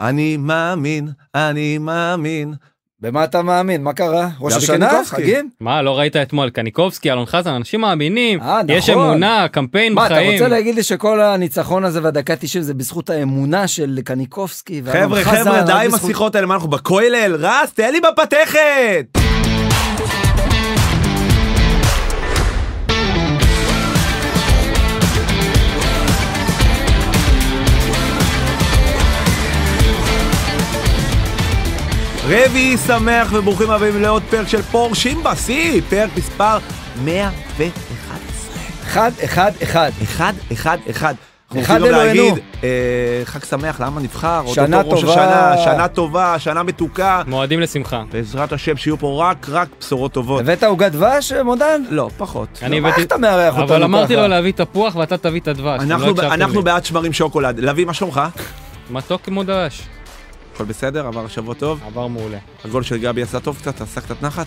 אני מאמין, אני מאמין. במה אתה מאמין? מה קרה? ראש השנה? חגים? מה, לא ראית אתמול קניקובסקי, אלון חזן, אנשים מאמינים, 아, אה, נכון. יש אמונה, קמפיין מה, בחיים. מה, אתה רוצה להגיד לי שכל הניצחון הזה והדקה 90 זה בזכות האמונה של קניקובסקי ואלון חזן? חבר'ה, חבר'ה, די עם בזכות... השיחות האלה, מה אנחנו בכולל? רז, תהיה לי בפתכת! רביעי שמח וברוכים הבאים לעוד פרק של פורשים בשיא, פרק מספר 111. 1, 1, 1. 1, 1, 1. אחד אלוהינו. אנחנו רוצים להגיד, אה, חג שמח לעם הנבחר, שנה טובה, ראש שנה טובה, שנה מתוקה. מועדים לשמחה. בעזרת השם שיהיו פה רק, רק בשורות טובות. הבאת עוגת דבש, אה, מודן? לא, פחות. אני לא, הבאתי... איך אתה מארח אותנו ככה? אבל אמרתי לו להביא תפוח ואתה תביא את הדבש. אנחנו לא בעד שמרים שוקולד. לביא, מה שלומך? מתוק כמו דבש. הכל בסדר? עבר שבוע טוב? עבר מעולה. הגול של גבי עשה טוב קצת? עשה קצת נחת?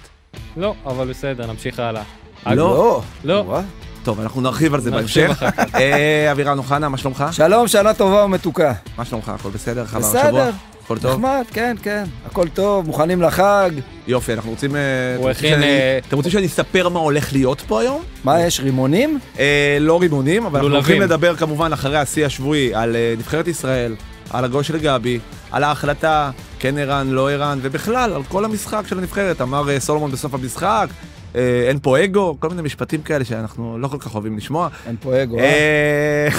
לא, אבל בסדר, נמשיך הלאה. לא. לא. לא. טוב, אנחנו נרחיב על זה בהמשך. אה, אבירן אוחנה, מה שלומך? שלום, שנה טובה ומתוקה. מה שלומך? הכל בסדר? חבר השבוע? בסדר. הכל טוב? נחמד, כן, כן. הכל טוב, מוכנים לחג. יופי, אנחנו רוצים... אה, הוא הכין... אה, אתם רוצים שאני אספר מה הולך להיות פה היום? מה יש, רימונים? לא רימונים, אבל לא אנחנו הולכים לדבר כמובן אחרי השיא השבועי על נבחרת ישראל. על הגול של גבי, על ההחלטה, כן ערן, לא ערן, ובכלל, על כל המשחק של הנבחרת. אמר אה, סולומון בסוף המשחק, אה, אין פה אגו, כל מיני משפטים כאלה שאנחנו לא כל כך אוהבים לשמוע. אין פה אגו, אה? אה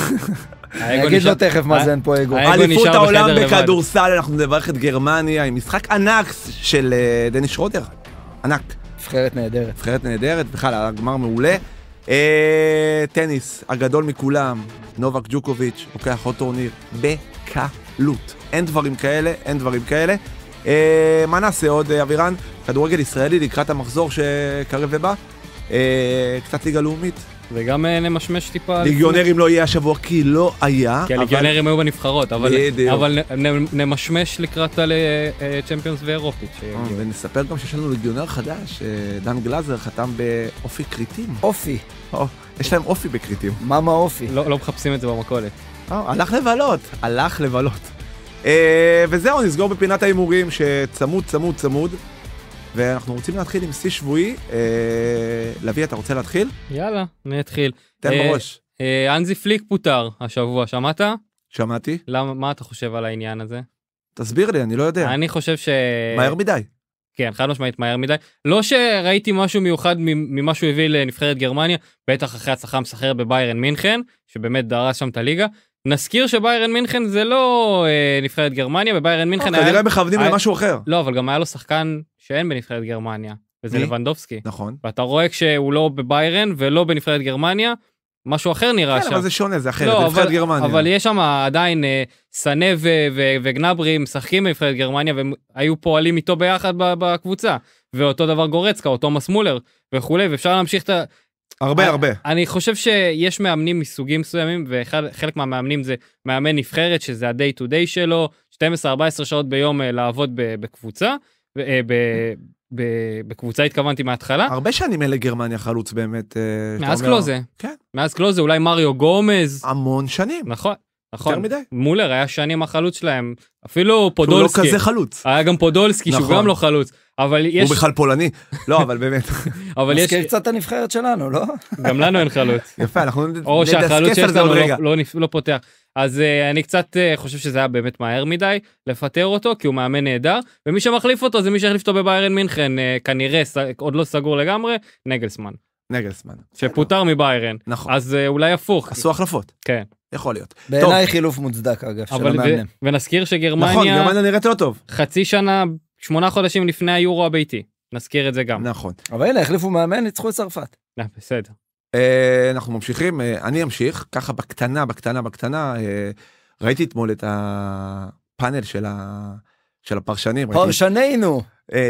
אני אגיד לו תכף מה זה אין פה אגו. אליפות העולם בכדורסל, אנחנו נברך את גרמניה עם משחק ענק של דני שרודר, ענק. נבחרת נהדרת. נבחרת נהדרת, בכלל, הגמר מעולה. טניס, הגדול מכולם, נובק ג'וקוביץ', לוקח עוד טורניר בקלות. לוט. אין דברים כאלה, אין דברים כאלה. אה, מה נעשה עוד, אה, אבירן? כדורגל ישראלי לקראת המחזור שקרב ובא? אה, קצת ליגה לאומית. וגם אה, נמשמש טיפה... ליגיונרים לא יהיה השבוע כי לא היה. כי הליגיונרים היו בנבחרות, אבל נמשמש לקראת ה-Champions אה, ואירופית. ונספר גם שיש לנו ליגיונר חדש, דן גלאזר חתם באופי כריתים. אופי. יש להם אופי בכריתים. מה מה אופי? לא, לא מחפשים את זה במכולת. אה, הלך לבלות, הלך לבלות. אה, וזהו, נסגור בפינת ההימורים שצמוד, צמוד, צמוד. ואנחנו רוצים להתחיל עם שיא שבועי. אה, לביא, אתה רוצה להתחיל? יאללה, אני אתחיל. תן בראש. אנזי פליק פוטר השבוע, שמעת? שמעתי. למה, מה אתה חושב על העניין הזה? תסביר לי, אני לא יודע. אני חושב ש... מהר מדי. כן, חד משמעית מהר מדי. לא שראיתי משהו מיוחד ממה שהוא הביא לנבחרת גרמניה, בטח אחרי הצלחה המסחרת בביירן מינכן, שבאמת דרס שם את הליגה, נזכיר שביירן מינכן זה לא אה, נבחרת גרמניה, בביירן מינכן אוקיי. היה... כנראה מכוונים למשהו אחר. לא, אבל גם היה לו שחקן שאין בנבחרת גרמניה, וזה מי? לבנדובסקי. נכון. ואתה רואה כשהוא לא בביירן ולא בנבחרת גרמניה, משהו אחר נראה כן, שם. כן, אבל זה שונה, זה אחרת, לא, זה נבחרת אבל, גרמניה. אבל יש שם עדיין אה, סנה ו- ו- וגנברי משחקים בנבחרת גרמניה, והם היו פועלים איתו ביחד בקבוצה. ואותו דבר גורצקה, אותו מולר וכולי, ואפשר להמשיך את ה... הרבה הרבה. אני חושב שיש מאמנים מסוגים מסוימים, וחלק מהמאמנים זה מאמן נבחרת, שזה ה-day to day שלו, 12-14 שעות ביום אה, לעבוד בקבוצה, אה, בקבוצה התכוונתי מההתחלה. הרבה שנים אלה גרמניה חלוץ באמת. אה, מאז קלוזה. כן. מאז קלוזה, אולי מריו גומז. המון שנים. נכון. נכון, יותר מדי. מולר היה שנים החלוץ שלהם, אפילו פודולסקי. שהוא לא כזה חלוץ. היה גם פודולסקי, נכון. שהוא גם לא חלוץ. אבל יש... הוא בכלל פולני. לא, אבל באמת. אבל יש... מזכיר קצת את הנבחרת שלנו, לא? גם לנו אין חלוץ. יפה, אנחנו נדסקס על זה עוד לא- רגע. או שהחלוץ שיש לנו לא פותח. אז אה, אני קצת אה, חושב שזה היה באמת מהר מדי לפטר אותו, כי הוא מאמן נהדר, ומי שמחליף אותו זה מי שהחליף אותו בביירן מינכן, אה, כנראה, עוד לא סגור לגמרי, נגלסמן. נגלסמן. שפוטר מביירן. נכון. אז אולי הפוך. עשו החלפות. כן. יכול להיות. בעיניי חילוף מוצדק אגב, של המאמן. ונזכיר נכון, שגרמניה... נכון, גרמניה נראית לא טוב. חצי שנה שמונה חודשים לפני היורו הביתי, נזכיר את זה גם. נכון. אבל הנה, החליפו מאמן, ניצחו את צרפת. אה, בסדר. אה, אנחנו ממשיכים, אה, אני אמשיך, ככה בקטנה, בקטנה, בקטנה, ראיתי אתמול את הפאנל של, ה... של הפרשנים. פרשנינו.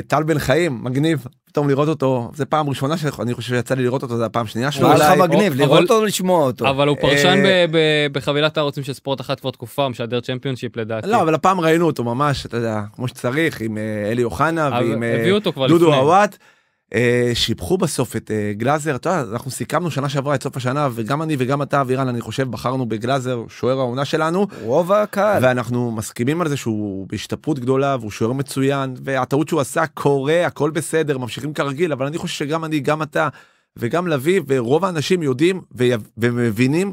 טל בן חיים, מגניב, פתאום לראות אותו זה פעם ראשונה שאני חושב שיצא לי לראות אותו זה הפעם שנייה שלו. הוא וואלה מגניב לראות אותו לשמוע אותו. אבל הוא פרשן אה, בחבילת הערוצים של ספורט אחת כבר תקופה משדר צ'מפיונשיפ לדעתי. לא אבל הפעם ראינו אותו ממש אתה יודע כמו שצריך עם אה, אלי אוחנה ועם אה, דודו עוואט. אה, שיבחו בסוף את אה, גלאזר אתה יודע, אנחנו סיכמנו שנה שעברה את סוף השנה וגם אני וגם אתה אבירן אני חושב בחרנו בגלאזר שוער העונה שלנו רוב הקהל ואנחנו מסכימים על זה שהוא בהשתפרות גדולה והוא שוער מצוין והטעות שהוא עשה קורה הכל בסדר ממשיכים כרגיל אבל אני חושב שגם אני גם אתה וגם לביא ורוב האנשים יודעים ומבינים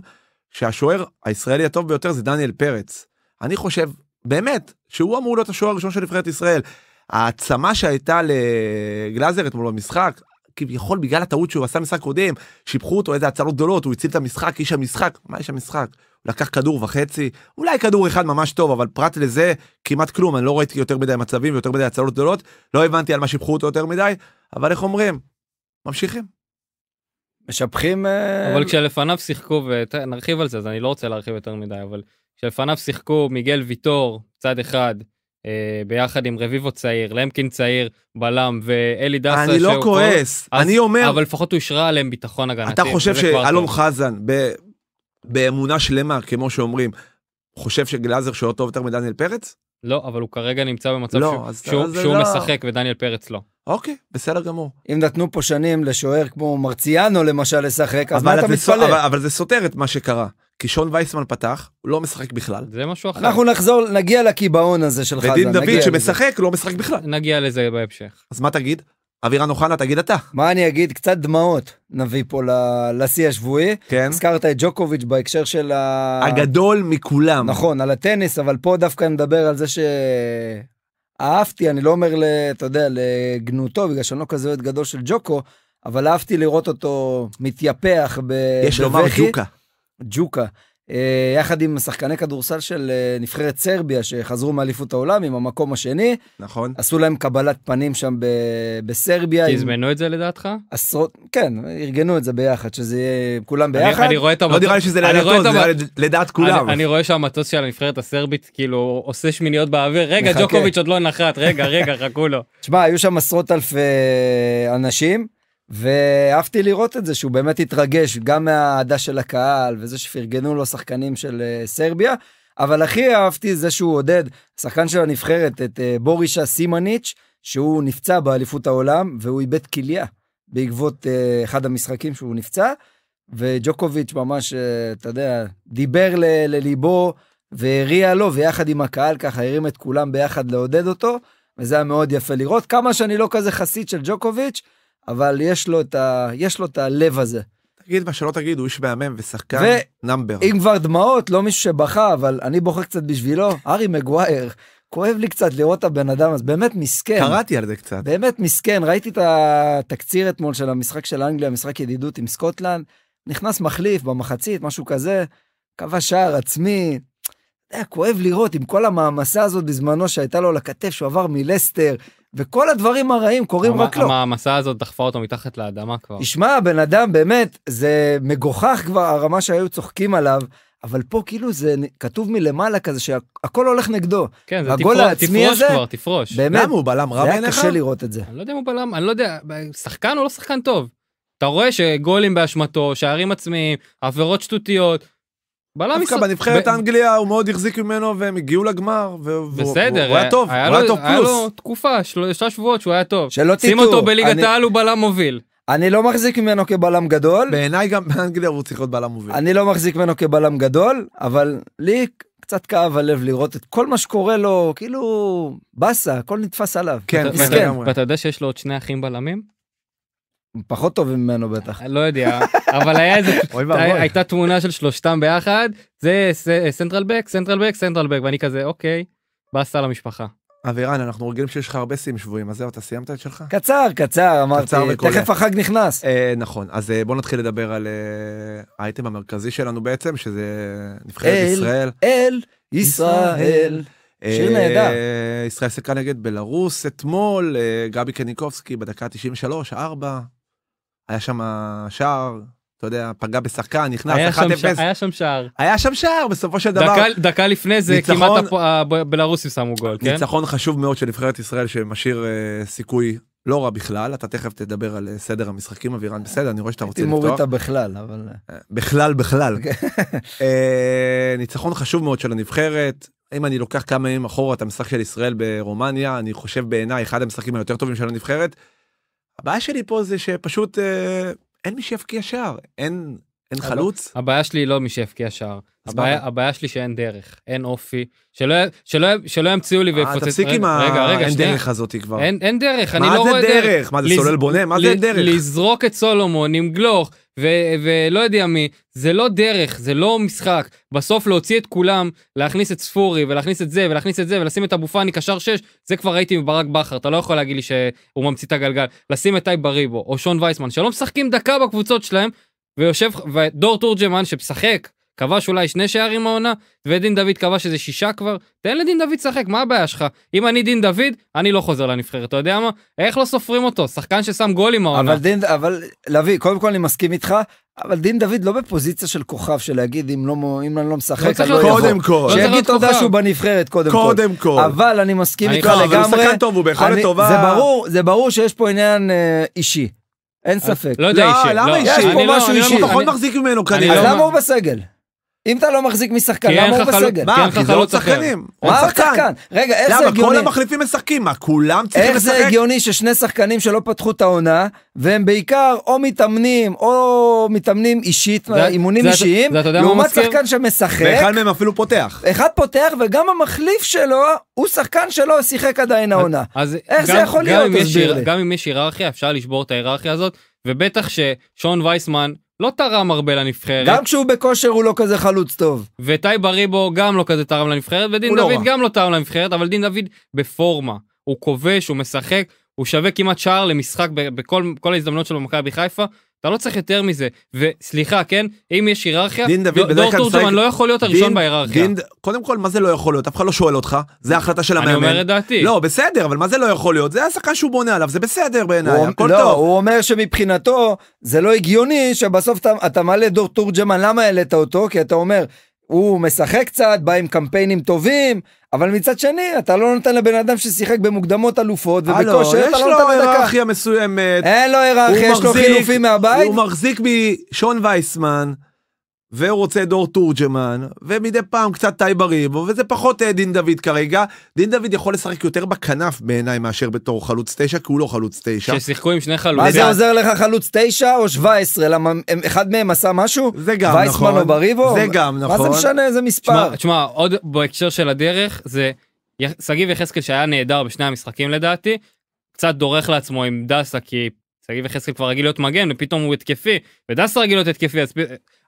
שהשוער הישראלי הטוב ביותר זה דניאל פרץ אני חושב באמת שהוא אמור להיות השוער הראשון של נבחרת ישראל. העצמה שהייתה לגלאזר אתמול במשחק, כביכול בגלל הטעות שהוא עשה משחק קודם, שיבחו אותו איזה הצלות גדולות, הוא הציל את המשחק, איש המשחק, מה איש המשחק? הוא לקח כדור וחצי, אולי כדור אחד ממש טוב, אבל פרט לזה כמעט כלום, אני לא ראיתי יותר מדי מצבים ויותר מדי הצלות גדולות, לא הבנתי על מה שיבחו אותו יותר מדי, אבל איך אומרים? ממשיכים. משבחים אה, אבל כשלפניו שיחקו ונרחיב על זה אז אני לא רוצה להרחיב יותר מדי אבל כשלפניו שיחקו מיגל ויטור צד אחד אה, ביחד עם רביבו צעיר, למקין צעיר, בלם ואלי דסה. אני לא כועס, כל... אני אז... אומר... אבל לפחות הוא השרה עליהם ביטחון הגנתי. אתה חושב שאלון חזן, ב... באמונה שלמה, כמו שאומרים, חושב שגלאזר שואל טוב יותר מדניאל פרץ? לא, אבל הוא כרגע נמצא במצב לא, ש... שהוא, שהוא לא. משחק ודניאל פרץ לא. אוקיי, בסדר גמור. אם נתנו פה שנים לשוער כמו מרציאנו למשל לשחק, אז מה אתה מתפלא? אבל, אבל זה סותר את מה שקרה. כי שון וייסמן פתח, הוא לא משחק בכלל. זה משהו אחר. אנחנו נחזור, נגיע לקיבעון הזה של חזן. ודין דוד שמשחק לזה. לא משחק בכלל. נגיע לזה בהמשך. אז מה תגיד? אבירן אוחנה, תגיד אתה. מה אני אגיד? קצת דמעות נביא פה לשיא השבועי. כן. הזכרת את ג'וקוביץ' בהקשר של ה... הגדול מכולם. נכון, על הטניס, אבל פה דווקא נדבר על זה ש... אהבתי, אני לא אומר, אתה יודע, לגנותו, בגלל שאני לא כזה אוהד גדול של ג'וקו, אבל אהבתי לראות אותו מתייפח ב... יש לומר ג'וקה. ג'וקה, אה, יחד עם שחקני כדורסל של אה, נבחרת סרביה, שחזרו מאליפות העולם עם המקום השני. נכון. עשו להם קבלת פנים שם ב- בסרביה. תזמנו עם... את זה לדעתך? עשרות, כן, ארגנו את זה ביחד, שזה יהיה כולם ביחד. אני, אני רואה את לא המטוס. לא נראה לי שזה לדעתו, זה המט... לדעת כולם. אני, אני רואה שהמטוס של הנבחרת הסרבית כאילו עושה שמיניות באוויר, רגע, מחכה. ג'וקוביץ' עוד לא נחת, רגע, רגע, חכו לו. תשמע, היו שם עשרות אלפי אה, אנשים. ואהבתי לראות את זה שהוא באמת התרגש גם מהאהדה של הקהל וזה שפרגנו לו שחקנים של אה, סרביה. אבל הכי אהבתי זה שהוא עודד, שחקן של הנבחרת, את אה, בורישה סימניץ', שהוא נפצע באליפות העולם והוא איבד כליה בעקבות אה, אחד המשחקים שהוא נפצע. וג'וקוביץ' ממש, אתה יודע, דיבר ל- לליבו והריע לו, ויחד עם הקהל ככה הרים את כולם ביחד לעודד אותו, וזה היה מאוד יפה לראות. כמה שאני לא כזה חסיד של ג'וקוביץ', אבל יש לו את, ה... יש לו את הלב הזה. תגיד מה שלא תגיד, הוא איש מהמם ושחקן נאמבר. ואם כבר דמעות, לא מישהו שבכה, אבל אני בוכה קצת בשבילו, ארי מגווייר. כואב לי קצת לראות את הבן אדם, אז באמת מסכן. קראתי על זה קצת. באמת מסכן, ראיתי את התקציר אתמול של המשחק של אנגליה, משחק ידידות עם סקוטלנד, נכנס מחליף במחצית, משהו כזה, קבע שער עצמי. אתה כואב לראות עם כל המעמסה הזאת בזמנו שהייתה לו על הכתף, שהוא עבר מלסטר, וכל הדברים הרעים קורים רק לו. לא. המעמסה הזאת דחפה אותו מתחת לאדמה כבר. תשמע, בן אדם, באמת, זה מגוחך כבר, הרמה שהיו צוחקים עליו. אבל פה כאילו זה כתוב מלמעלה כזה שהכל הולך נגדו. כן, זה תפרוש, תפרוש הזה, כבר, תפרוש. באמת, למה הוא בלם רע בעיניך? זה היה קשה לראות את זה. אני לא יודע אם הוא בלם, אני לא יודע, שחקן הוא לא שחקן טוב. אתה רואה שגולים באשמתו, שערים עצמיים, עבירות שטותיות, בלם ישראלי. דווקא בנבחרת אנגליה הוא מאוד החזיק ממנו והם הגיעו לגמר. בסדר, אה, הוא היה טוב, הוא היה טוב פלוס. היה לו תקופה, שלושה שבועות שהוא היה טוב. שלא תטעו. שים אותו בליגת העל הוא בלם מוביל. אני לא מחזיק ממנו כבלם גדול. בעיניי גם באנגליה הוא צריך להיות בלם מוביל. אני לא מחזיק ממנו כבלם גדול, אבל לי קצת כאב הלב לראות את כל מה שקורה לו, כאילו, באסה, הכל נתפס עליו. כן, כן מסכן. ואתה יודע שיש לו עוד שני אחים בלמים? פחות טוב ממנו בטח. לא יודע, אבל היה איזה, הייתה תמונה של שלושתם ביחד, זה סנטרל בק, סנטרל בק, סנטרל בק, ואני כזה, אוקיי, באסה למשפחה. אבירן, אנחנו רגילים שיש לך הרבה שיאים שבויים, אז זהו, אתה סיימת את שלך? קצר, קצר, אמרתי, תכף החג נכנס. אה, נכון, אז אה, בוא נתחיל לדבר על אה, האייטם המרכזי שלנו בעצם, שזה נבחרת ישראל. אל ישראל. שיר נהדר. ישראל סיכה נגד בלרוס אתמול, גבי קניקובסקי בדקה 93, 4, היה שם שער, אתה יודע, פגע בשחקן, נכנס 1-0. היה שם שער. היה שם שער, בסופו של דבר. דקה, דקה לפני זה ניצחון, כמעט הבלארוסים אה, שמו גול, כן? ניצחון חשוב מאוד של נבחרת ישראל שמשאיר אה, סיכוי לא רע בכלל, אתה תכף תדבר על אה, סדר המשחקים, אבירן, בסדר, אני רואה שאתה רוצה לפתוח. הייתי מוריד בכלל, אבל... אה. בכלל, בכלל. כן. אה, ניצחון חשוב מאוד של הנבחרת. אם אני לוקח כמה ימים אחורה את המשחק של ישראל ברומניה, אני חושב בעיניי אחד המשחקים היותר טובים של הנבחרת. הבעיה שלי פה זה שפשוט אה, אין מי שיבקיע שער אין. אין הבא, חלוץ? הבעיה שלי היא לא מי שהבקיע שער. הבעיה, הבעיה שלי שאין דרך, אין אופי, שלא, ימציאו לי אה, ויפוצץ. תפסיק עם האין דרך הזאת כבר. אין, אין דרך, אני לא רואה דרך. מה זה דרך? מה זה סולל בונה? מה זה דרך? לזרוק את סולומון עם גלוך ו- ולא יודע מי, זה לא דרך, זה לא משחק. בסוף להוציא את כולם, להכניס את ספורי ולהכניס את זה ולהכניס את זה ולשים את אבו פאני קשר 6, זה כבר ראיתי מברק בכר, אתה לא יכול להגיד לי שהוא ממציא את הגלגל. לשים את טייב בריבו או שון וייסמן, שלא משחקים דקה בקבוצות שלהם, ויושב, ודור תורג'מן שמשחק, כבש אולי שני שערים העונה, ודין דוד כבש איזה שישה כבר, תן לדין דוד לשחק, מה הבעיה שלך? אם אני דין דוד, אני לא חוזר לנבחרת, אתה יודע מה? איך לא סופרים אותו? שחקן ששם גול עם העונה. אבל דין, אבל לביא, קודם כל אני מסכים איתך, אבל דין דוד לא בפוזיציה של כוכב של להגיד אם, לא, אם אני לא משחק לא אני לא יכול. קודם כל. לא שיגיד לא תודה שהוא בנבחרת קודם כל. קודם כל. אבל אני מסכים איתך לגמרי. לא, אבל הוא שחקן טוב, הוא ביכולת טובה. זה ברור, זה ברור שיש פה עניין אה, אישי. אין ספק. לא יודע לא, אישי. לא, למה אישי? יש פה לא- משהו לא אישי. אני פחות מחזיק ממנו כנראה. אז למה הוא בסגל? אם אתה לא מחזיק משחקן, למה הוא בסגל? מה, כי זה עוד לא שחקנים. מה שחקן? רגע, איך זה הגיוני? למה, כל המחליפים משחקים, מה, כולם צריכים לשחק? איך זה הגיוני ששני שחקנים שלא פתחו את העונה, והם בעיקר או מתאמנים, או מתאמנים אישית, אימונים אישיים, לעומת שחקן שמשחק. ואחד מהם אפילו פותח. אחד פותח, וגם המחליף שלו, הוא שחקן שלא שיחק עדיין העונה. איך זה יכול להיות? תסביר לי. גם אם יש היררכיה, אפשר לשבור את ההיררכיה הזאת, ובטח ששון וייסמן, לא תרם הרבה לנבחרת. גם כשהוא בכושר הוא לא כזה חלוץ טוב. וטייב אריבו גם לא כזה תרם לנבחרת, ודין לא דוד לא גם לא תרם לנבחרת, אבל דין דוד בפורמה. הוא כובש, הוא משחק, הוא שווה כמעט שער למשחק בכל ההזדמנות שלו במכבי חיפה, אתה לא צריך יותר מזה, וסליחה, כן? אם יש היררכיה, דין דוד בדרך כלל דור תורג'מן לא יכול להיות הראשון דין, בהיררכיה. דין, קודם כל, מה זה לא יכול להיות? אף אחד לא שואל אותך, זה החלטה של המאמן. אני אומר את דעתי. לא, בסדר, אבל מה זה לא יכול להיות? זה השחקן שהוא בונה עליו, זה בסדר בעיניי, הכל לא, טוב. הוא אומר שמבחינתו, זה לא הגיוני שבסוף אתה, אתה מעלה דור תורג'מן, למה העלית אותו? כי אתה אומר, הוא משחק קצת, בא עם קמפיינים טובים, אבל מצד שני, אתה לא נותן לבן אדם ששיחק במוקדמות אלופות אה, לא, ובכושר, אתה לא נותן לו דקה. יש לו היררכיה מסוימת. אין לו היררכיה, יש לו חילופים מהבית. הוא מחזיק משון וייסמן. והוא רוצה דור תורג'מן, ומדי פעם קצת טייבה ריבו, וזה פחות אה, דין דוד כרגע. דין דוד יכול לשחק יותר בכנף בעיניי מאשר בתור חלוץ תשע, כי הוא לא חלוץ תשע. ששיחקו עם שני חלוצים. מה זה עוזר לך חלוץ תשע או 17? למה אחד מהם עשה משהו? זה גם נכון. וייסמן לא או בריבו? זה גם נכון. מה זה נכון. משנה? איזה מספר. תשמע, עוד בהקשר של הדרך, זה שגיב יחזקאל שהיה נהדר בשני המשחקים לדעתי, קצת דורך לעצמו עם דסה כי שגיב יחזקאל כבר רגיל להיות מגן ופתאום הוא התקפי ודסה רגיל להיות התקפי אז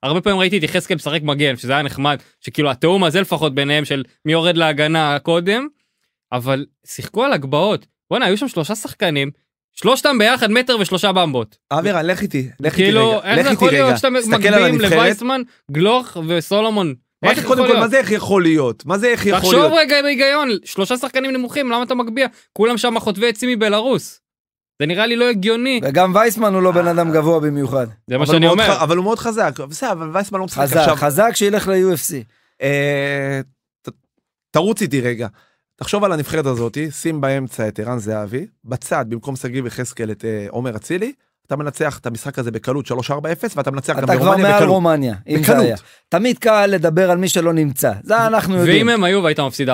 הרבה פעמים ראיתי את יחזקאל משחק מגן שזה היה נחמד שכאילו התיאום הזה לפחות ביניהם של מי יורד להגנה קודם אבל שיחקו על הגבעות בואנה היו שם שלושה שחקנים שלושתם ביחד מטר ושלושה במבות. אבירה, לך איתי לך איתי כאילו, רגע איך זה יכול להיות שאתה מקבילים לווייסמן גלוך וסולומון. מה זה קודם כל, מה זה איך יכול להיות? מה זה איך יכול להיות? תחשוב רגע בהיגיון, שלושה שחקנים נמוכים, למה אתה מגביה? כולם שם חוטבי עצים מבלארוס. זה נראה לי לא הגיוני. וגם וייסמן הוא לא בן אדם גבוה במיוחד. זה מה שאני אומר. אבל הוא מאוד חזק, בסדר, אבל וייסמן לא משחק עכשיו. חזק, חזק שילך ל-UFC. אה, תרוץ איתי רגע. תחשוב על הנבחרת הזאת, שים באמצע את ערן זהבי, בצד במקום שגיב יחזקאל את אה, עומר אצילי, אתה מנצח את המשחק הזה בקלות 3-4-0 ואתה מנצח גם ברומניה בקלות. אתה כבר מעל רומניה, אם זה היה. תמיד קל לדבר על מי שלא נמצא, זה אנחנו יודעים. ואם הם היו והיית מפסיד 4-0?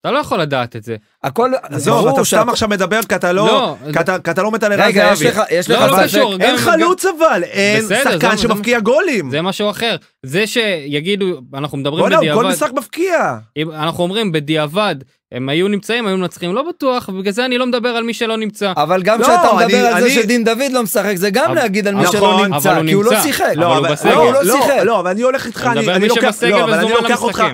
אתה לא יכול לדעת את זה. הכל, עזוב, אתה סתם עכשיו מדבר כי אתה לא, לא כי אתה לא מת על ערן זהבי. רגע, יש לך, יש לא, לך, לא אין חלוץ אבל, אין שחקן שמפקיע גולים. זה משהו אחר. זה שיגידו, אנחנו מדברים בדיעבד. בוא'נה, הוא כל משחק מפקיע. אנחנו אומרים בדיעבד, הם היו נמצאים, היו מנצחים, לא בטוח, ובגלל זה אני לא מדבר על מי שלא נמצא. אבל גם כשאתה מדבר על זה שדין דוד לא משחק, זה גם להגיד על מי שלא נמצא, כי הוא לא שיחק. אבל הוא בסגל. לא, אבל אני הולך איתך,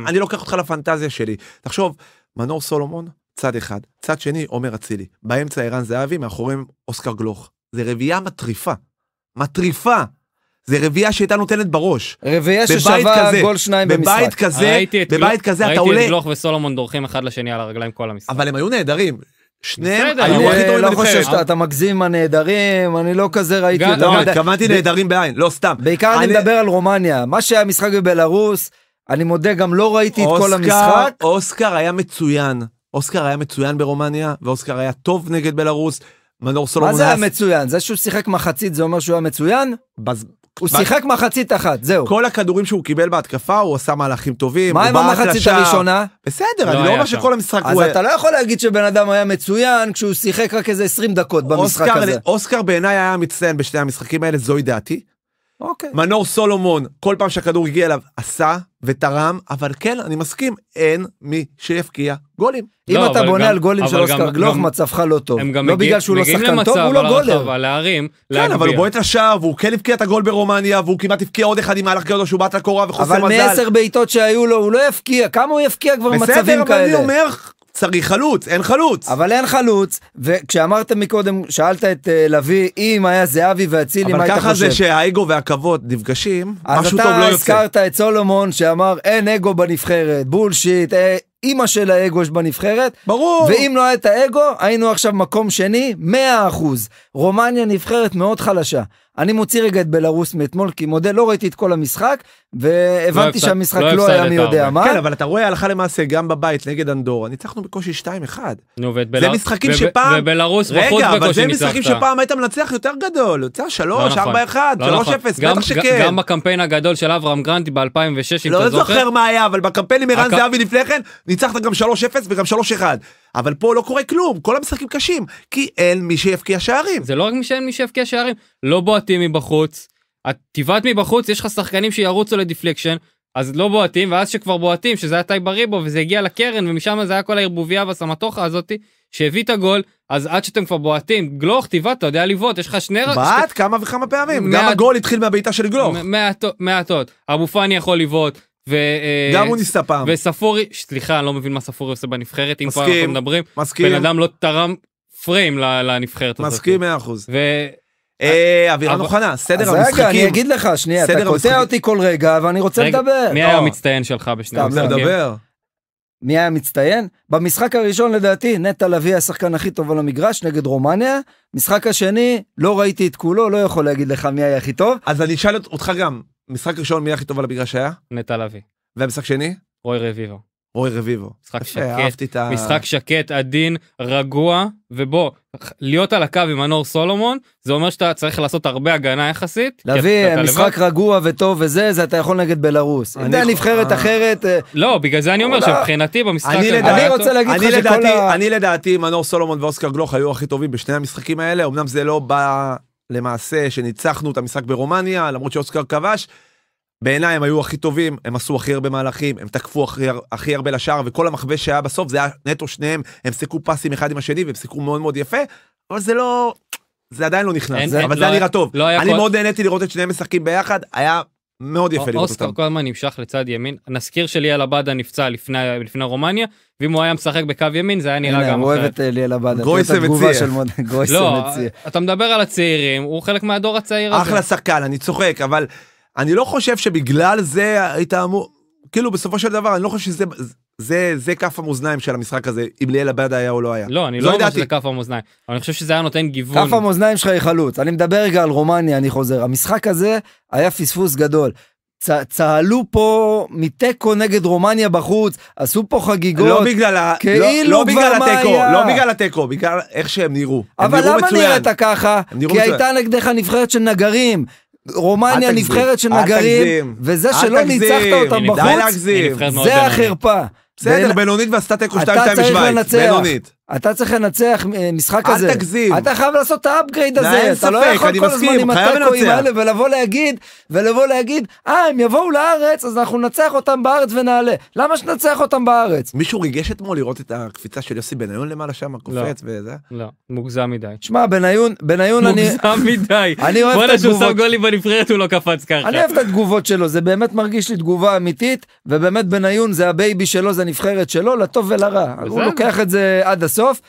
אני לוקח אותך לפנטזיה שלי. תחשוב, מנור סולומון, צד אחד. צד שני, עומר אצילי. באמצע ערן זהבי, מאחוריהם אוסקר גלוך. זה רביעייה מטריפה. מטריפה! זה רביעייה שהייתה נותנת בראש. רביעייה ששווה כזה, גול שניים בבית במשחק. בבית כזה, ראיתי את בבית כזה אתה עולה... ראיתי את גלוך וסולומון דורכים אחד לשני על הרגליים כל המשחק. אבל הם היו נהדרים. שניהם היו הכי טובים בנבחרת. אני לא חושב שאתה מגזים עם הנעדרים, אני לא כזה ראיתי. אותם. לא, התכוונתי נעדרים בעין, לא סתם. בעיקר אני מדבר על רומניה, מה שהיה משחק בבלארוס, אני מודה, גם לא ראיתי אוסקר, את כל המשחק. אוסקר היה מצוין. אוסקר היה מצוין ברומניה, ואוסקר היה טוב נגד בלרוס. מנור סולומון... מה זה היה מצוין? זה שהוא שיחק מחצית זה אומר שהוא היה מצוין? בז... הוא בז... שיחק מחצית אחת, זהו. כל הכדורים שהוא קיבל בהתקפה, הוא עשה מהלכים טובים. מה עם המחצית לשם? הראשונה? בסדר, לא אני לא אומר שכל המשחק אז הוא... אז אתה לא יכול להגיד שבן אדם היה מצוין כשהוא שיחק רק איזה 20 דקות במשחק אוסקר, הזה. אוסקר בעיניי היה מצטיין בשני המשחקים האלה, זוהי דעתי. אוקיי. מנור סולומון, כל פעם שהכדור הגיע אליו, עשה ותרם, אבל כן, אני מסכים, אין מי שיפקיע גולים. לא, אם אתה בונה גם, על גולים של אוסקר גלוך, מצבך לא טוב. גם לא מגיע, בגלל שהוא לא שחקן טוב, הוא לא גולר. טוב, להרים, כן, להגביע. אבל הוא בועט לשער, והוא כן הבקיע את הגול ברומניה, והוא כמעט הבקיע עוד אחד עם מהלך גדול שהוא בעט לקורה וחוסר מזל. אבל מעשר בעיטות שהיו לו, הוא לא יפקיע, כמה הוא יפקיע כבר במצבים כאלה? בסדר, אבל אני אומר, צריך חלוץ, אין חלוץ. אבל אין חלוץ, וכשאמרת מקודם, שאלת את uh, לביא, אם היה זהבי ואצילי, מה היית חושב? אבל ככה זה שהאגו והכבוד נפגשים, משהו טוב לא יוצא. אז אתה הזכרת את סולומון שאמר, אין אגו בנבחרת, בולשיט, אה, אימא של האגו יש בנבחרת. ברור. ואם לא היה את האגו, היינו עכשיו מקום שני, 100%. רומניה נבחרת מאוד חלשה. אני מוציא רגע את בלרוס מאתמול, כי מודה, לא ראיתי את כל המשחק, והבנתי לא שהמשחק לא, לא היה מי יודע מה. כן, אבל אתה רואה הלכה למעשה, גם בבית נגד אנדורה, ניצחנו בקושי 2-1. נו, ואת בלרוס... זה משחקים וב... שפעם... ובלרוס בחוץ בקושי ניצחת. רגע, אבל זה משחקים שפעם היית מנצח יותר גדול, יוצא 3, 4, 1, 3, 0, בטח שכן. גם בקמפיין הגדול של אברהם גרנטי ב-2006, אם לא אתה זוכר. לא זוכר מה היה, אבל בקמפיין עם ערן זהבי לפני כן, ניצחת גם 3-0 וגם 3-1. אבל פה לא קורה כלום, כל המשחקים קשים, כי אין מי שיפקיע שערים. זה לא רק שאין מי שיפקיע שערים, לא בועטים מבחוץ. טבעת מבחוץ, יש לך שחקנים שירוצו לדיפלקשן, אז לא בועטים, ואז שכבר בועטים, שזה היה טייב בריבו, וזה הגיע לקרן, ומשם זה היה כל הערבוביה והסמטוחה הזאת, שהביא את הגול, אז עד שאתם כבר בועטים, גלוך תבעט, אתה יודע לבעוט, יש לך שני... בעט שתי... כמה וכמה פעמים, מעט... גם הגול התחיל מהבעיטה של גלוך. מעטות, אבו פאני יכול לבעוט, ו... אה, גם הוא ניסה פעם. וספורי, סליחה, אני לא מבין מה ספורי עושה בנבחרת, אם כבר אנחנו מדברים. מסכים. בן אדם לא תרם פריים לנבחרת הזאת. מסכים 100%. ו... אה, אווירה נוכנה, סדר המשחקים. אז רגע, אני אגיד לך, שנייה, אתה קוטע אותי כל רגע, ואני רוצה לדבר. מי היה לא. המצטיין שלך בשני לא, המשחקים? מי היה המצטיין? במשחק הראשון לדעתי נטע לביא השחקן הכי טוב על המגרש נגד רומניה. משחק השני לא ראיתי את כולו לא יכול להגיד לך מי היה הכי טוב. אז אני אשאל אותך גם משחק ראשון מי הכי טוב על המגרש היה? נטע לביא. והמשחק שני? רוי רביבו. רוי רביבו. משחק שקט, ה... משחק שקט, עדין, רגוע, ובוא, להיות על הקו עם מנור סולומון, זה אומר שאתה צריך לעשות הרבה הגנה יחסית. להביא משחק לבד. רגוע וטוב וזה, זה אתה יכול נגד בלרוס. אם זה נבחרת אה. אחרת... אה, לא, בגלל זה אני אומר לא. שמבחינתי במשחק... אני, לדע... אני רוצה להגיד אני לך שכל ה... אני לדעתי מנור סולומון ואוסקר גלוך היו הכי טובים בשני המשחקים האלה, אמנם זה לא בא... למעשה שניצחנו את המשחק ברומניה, למרות שאוסקר כבש, בעיניי הם היו הכי טובים, הם עשו הכי הרבה מהלכים, הם תקפו הכי, הכי הרבה לשער, וכל המחווה שהיה בסוף זה היה נטו שניהם, הם סיכו פסים אחד עם השני והם סיכו מאוד מאוד יפה, אבל זה לא... זה עדיין לא נכנס, אין, זה, אין, אבל לא, זה היה לא נראה טוב. לא אני כל... מאוד נהניתי לראות את שניהם משחקים ביחד, היה מאוד יפה לראות אותם. אוסקר כל הזמן נמשך לצד ימין. נזכיר שליאל עבדה נפצע לפני, לפני רומניה, ואם הוא היה משחק בקו ימין זה היה נראה גם אחרת. הוא אוהב את אה, ליאל עבדה. גרויסה מציע. גרויסה מציע. לא, אתה מדבר על הצעירים, הוא חלק מהדור הצעיר הזה. אחלה שחקן, אני צוחק, אבל אני לא חושב שבגלל זה היית אמור, כאילו בסופו של דבר אני לא חושב שזה, זה זה כף המאזניים של המשחק הזה אם ליאל עבד היה או לא היה. לא אני לא, לא אומר שזה כף המאזניים אבל אני חושב שזה היה נותן גיוון. כף המאזניים שלך היא חלוץ אני מדבר רגע על רומניה אני חוזר המשחק הזה היה פספוס גדול. צ, צהלו פה מתיקו נגד רומניה בחוץ עשו פה חגיגות לא בגלל ה... לא- כאילו לא, לא התיקו לא בגלל התיקו בגלל איך שהם נראו. אבל נראו למה מצוין. נראית ככה נראו כי מצוין. הייתה נגדך נבחרת של נגרים רומניה נבחרת של נגרים, וזה שלא ניצחת אותם בחוץ, זה החרפה. בסדר, בינונית ועשתה תיקו 2-2-17. בינונית. אתה צריך לנצח אה, משחק כזה. אל תגזים. אתה חייב לעשות את האפגרייד לא, הזה. אין לא ספק, לא יכול כל הזמן עם חייב האלה ולבוא להגיד, ולבוא להגיד, אה, הם יבואו לארץ, אז אנחנו ננצח אותם בארץ ונעלה. למה שננצח אותם בארץ? מישהו ריגש אתמול לראות את הקפיצה של יוסי בניון למעלה שם, קופץ לא, וזה? לא, מוגזם מדי. שמע, בניון, בניון אני... מוגזם מדי. אני אוהב את התגובות. בואנה, שהוא שם גולים בנבחרת הוא לא קפץ ככה. אני אוהב את התגובות שלו, זה באמת מרגיש לי תגובה אמיתית, ובאמת בניון זה הבייבי שלו, זה הנבחרת שלו, לטוב ולרע. הוא לוקח את זה עד בסוף,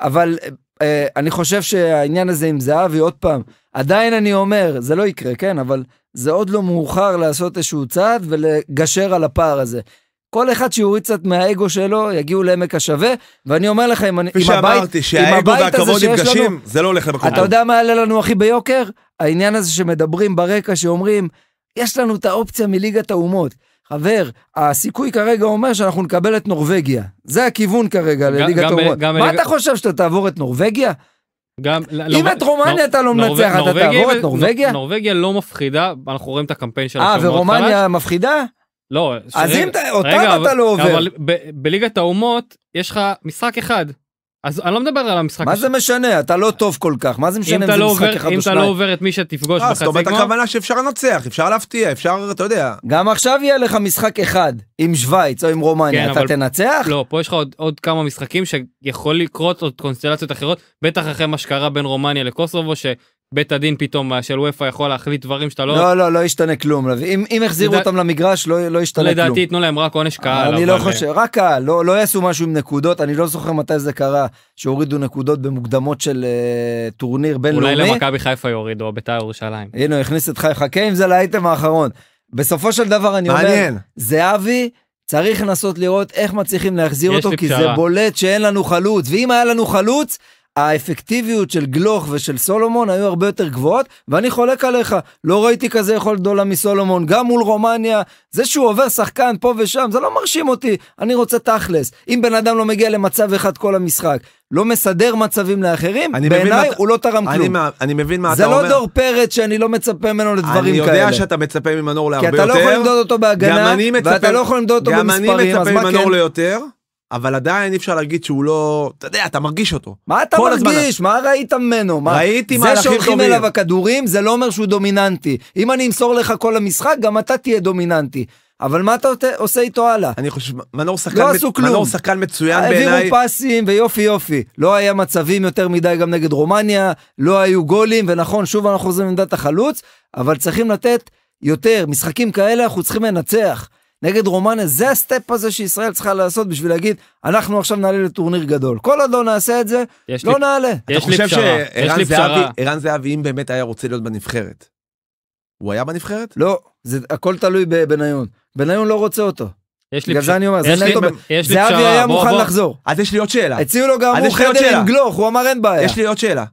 אבל אה, אני חושב שהעניין הזה עם זהבי, עוד פעם, עדיין אני אומר, זה לא יקרה, כן, אבל זה עוד לא מאוחר לעשות איזשהו צעד ולגשר על הפער הזה. כל אחד שיוריד קצת מהאגו שלו, יגיעו לעמק השווה, ואני אומר לך, אם, אם הבית, אם הבית הזה שיש נפגשים, לנו, זה לא הולך למקום. אתה יודע מה יעלה לנו הכי ביוקר? העניין הזה שמדברים ברקע, שאומרים, יש לנו את האופציה מליגת האומות. חבר, הסיכוי כרגע אומר שאנחנו נקבל את נורבגיה. זה הכיוון כרגע לליגת האומות. מה ליג... אתה חושב, שאתה תעבור את נורבגיה? גם, לא- לא- אם את רומניה אתה לא מנצח, אתה תעבור את נורבגיה? נורבגיה לא מפחידה, אנחנו רואים את הקמפיין שלה. אה, ורומניה מפחידה? לא. אז אם אותם אתה לא עובר. אבל בליגת האומות יש לך משחק אחד, אז אני לא מדבר על המשחק. מה זה משנה? אתה לא טוב כל כך, מה זה משנה אם זה לא משחק אחד או שניים? אם אתה לא עובר את מי שתפגוש אה, בחצי גמר... זאת אומרת הכוונה שאפשר לנצח, אפשר להפתיע, אפשר, אתה יודע. גם עכשיו יהיה לך משחק אחד עם שווייץ או עם רומניה, כן, אתה תנצח? לא, פה יש לך עוד כמה משחקים שיכול לקרות עוד קונסטלציות אחרות, בטח אחרי מה שקרה בין רומניה לקוסובו, בית הדין פתאום של וופא יכול להחליט דברים שאתה לא... לא, לא, לא ישתנה כלום. לא, אם, אם החזירו לדע... אותם למגרש, לא, לא ישתנה לדעתי, כלום. לדעתי ייתנו להם רק עונש קהל. אני לא חושב, רק קהל, לא, לא יעשו משהו עם נקודות, אני לא זוכר מתי זה קרה, שהורידו נקודות במוקדמות של uh, טורניר בינלאומי. אולי למכבי חיפה יורידו, או בית"ר ירושלים. הנה, הוא הכניס את חיפה, חכה עם זה לאייטם האחרון. בסופו של דבר אני אומר, מעניין. אומר, זהבי... צריך לנסות לראות איך מצליחים להחזיר אותו, כי פשרה. זה בולט שאין לנו חלוץ, ואם היה לנו חלוץ, האפקטיביות של גלוך ושל סולומון היו הרבה יותר גבוהות, ואני חולק עליך, לא ראיתי כזה יכול גדולה מסולומון, גם מול רומניה, זה שהוא עובר שחקן פה ושם, זה לא מרשים אותי, אני רוצה תכלס. אם בן אדם לא מגיע למצב אחד כל המשחק, לא מסדר מצבים לאחרים, בעיניי הוא לא תרם כלום. אני מבין מה אתה לא אומר. זה לא דור פרץ שאני לא מצפה ממנו לדברים כאלה. אני יודע שאתה מצפה ממנור להרבה לא יותר. כי אתה לא יכול למדוד אותו בהגנה, ואתה לא יכול למדוד אותו במספרים, אז מה כן? גם אני מצפה ממנור ליותר. אבל עדיין אי אפשר להגיד שהוא לא, אתה יודע, אתה מרגיש אותו. מה אתה מרגיש? הזמן... מה ראית ממנו? מה? ראיתי מהלכים טובים. זה שהולכים אליו הכדורים, זה לא אומר שהוא דומיננטי. אם אני אמסור לך כל המשחק, גם אתה תהיה דומיננטי. אבל מה אתה עושה עושה איתו הלאה? אני חושב, מנור שחקן, לא עשו כלום. מנור שחקן מצוין בעיניי. העבירו פסים ויופי יופי. לא היה מצבים יותר מדי גם נגד רומניה, לא היו גולים, ונכון, שוב אנחנו חוזרים לעמדת החלוץ, אבל צריכים לתת יותר. משחקים כאלה אנחנו צריכים לנצח. נגד רומניה, זה הסטפ הזה שישראל צריכה לעשות בשביל להגיד, אנחנו עכשיו נעלה לטורניר גדול. כל עוד לא נעשה את זה, לא לי, נעלה. אתה חושב שערן זהבי, אם באמת היה רוצה להיות בנבחרת, הוא היה בנבחרת? לא, זה הכל תלוי בבניון. בניון לא רוצה אותו. יש לי בגלל זה אני אומר, זה נטו, זהבי היה מוכן לחזור. אז יש לי עוד שאלה. הציעו לו גם הוא חדר עם גלוך, הוא אמר אין בעיה. יש לי עוד שאלה.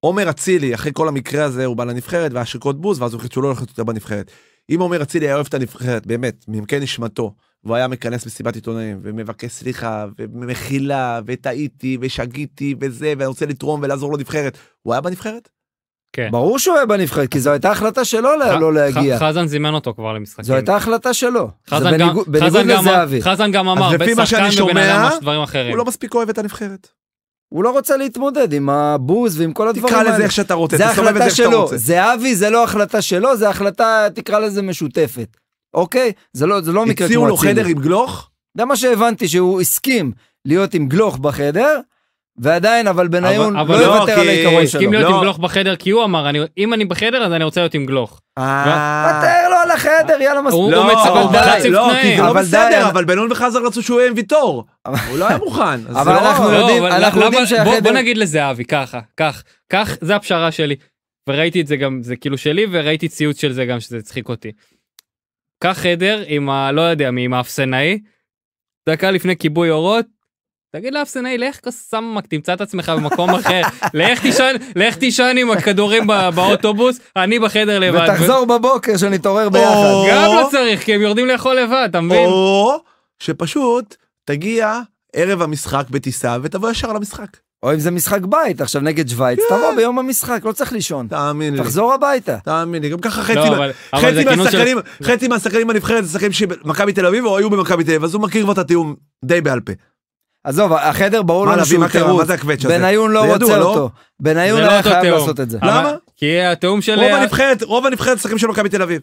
עומר אצילי, אחרי כל המקרה הזה, הוא בא לנבחרת, והיה שריקות בוז, ואז הוא החליט שהוא לא הולך יותר בנבחרת. אם עומר אצילי היה אוהב את הנבחרת, באמת, מעמקי נשמתו, והוא היה מכנס מסיבת עיתונאים ומבקש סליחה ומחילה וטעיתי ושגיתי וזה ואני רוצה לתרום ולעזור לנבחרת, הוא היה בנבחרת? כן. ברור שהוא היה בנבחרת כי זו הייתה החלטה שלו ח... לא להגיע. ח... חזן זימן אותו כבר למשחקים. זו הייתה החלטה שלו. חזן בניגוד, גם, בניגוד חזן לזהבי. חזן גם אמר, אז לפי מה שאני שומע, הוא לא מספיק אוהב את הנבחרת. הוא לא רוצה להתמודד עם הבוז ועם כל הדברים האלה. תקרא לזה איך שאתה רוצה, זה החלטה שלו. זהבי זה לא החלטה שלו, זה החלטה, תקרא לזה משותפת. אוקיי? זה לא, זה לא מקרה כמו הצילי. הציעו לו חדר עם גלוך? זה מה שהבנתי, שהוא הסכים להיות עם גלוך בחדר, ועדיין, אבל בניון אבל, לא אבל לא, לא יוותר כי... על העיקרון שלו. הסכים להיות לא. עם גלוך בחדר כי הוא אמר, אני, אם אני בחדר אז אני רוצה להיות עם גלוך. אה, ותר שלי. כאילו שלי, תגיד לאפסנאי, לך כסמק, תמצא את עצמך במקום אחר. לך תישן, לך תישן עם הכדורים באוטובוס, אני בחדר לבד. ותחזור בבוקר שנתעורר ביחד. גם לא צריך, כי הם יורדים לאכול לבד, אתה מבין? או שפשוט תגיע ערב המשחק בטיסה ותבוא ישר למשחק. או אם זה משחק בית עכשיו נגד שווייץ, כן. תבוא ביום המשחק, לא צריך לישון. תאמין לי. תחזור הביתה. תאמין לי, גם ככה לא, חצי מהשחקנים הנבחרת זה שחקנים שמכבי תל אביב או היו במכבי תל אביב, אז הוא מכיר כבר את התיאום די בעל פה. עזוב, החדר ברור לנו שהוא תירוץ. בניון לא רוצה לא? אותו. בניון לא היה חייב לעשות את זה. למה? כי התיאום של... רוב הנבחרת רוב הנבחרת משחקים של מכבי תל אביב.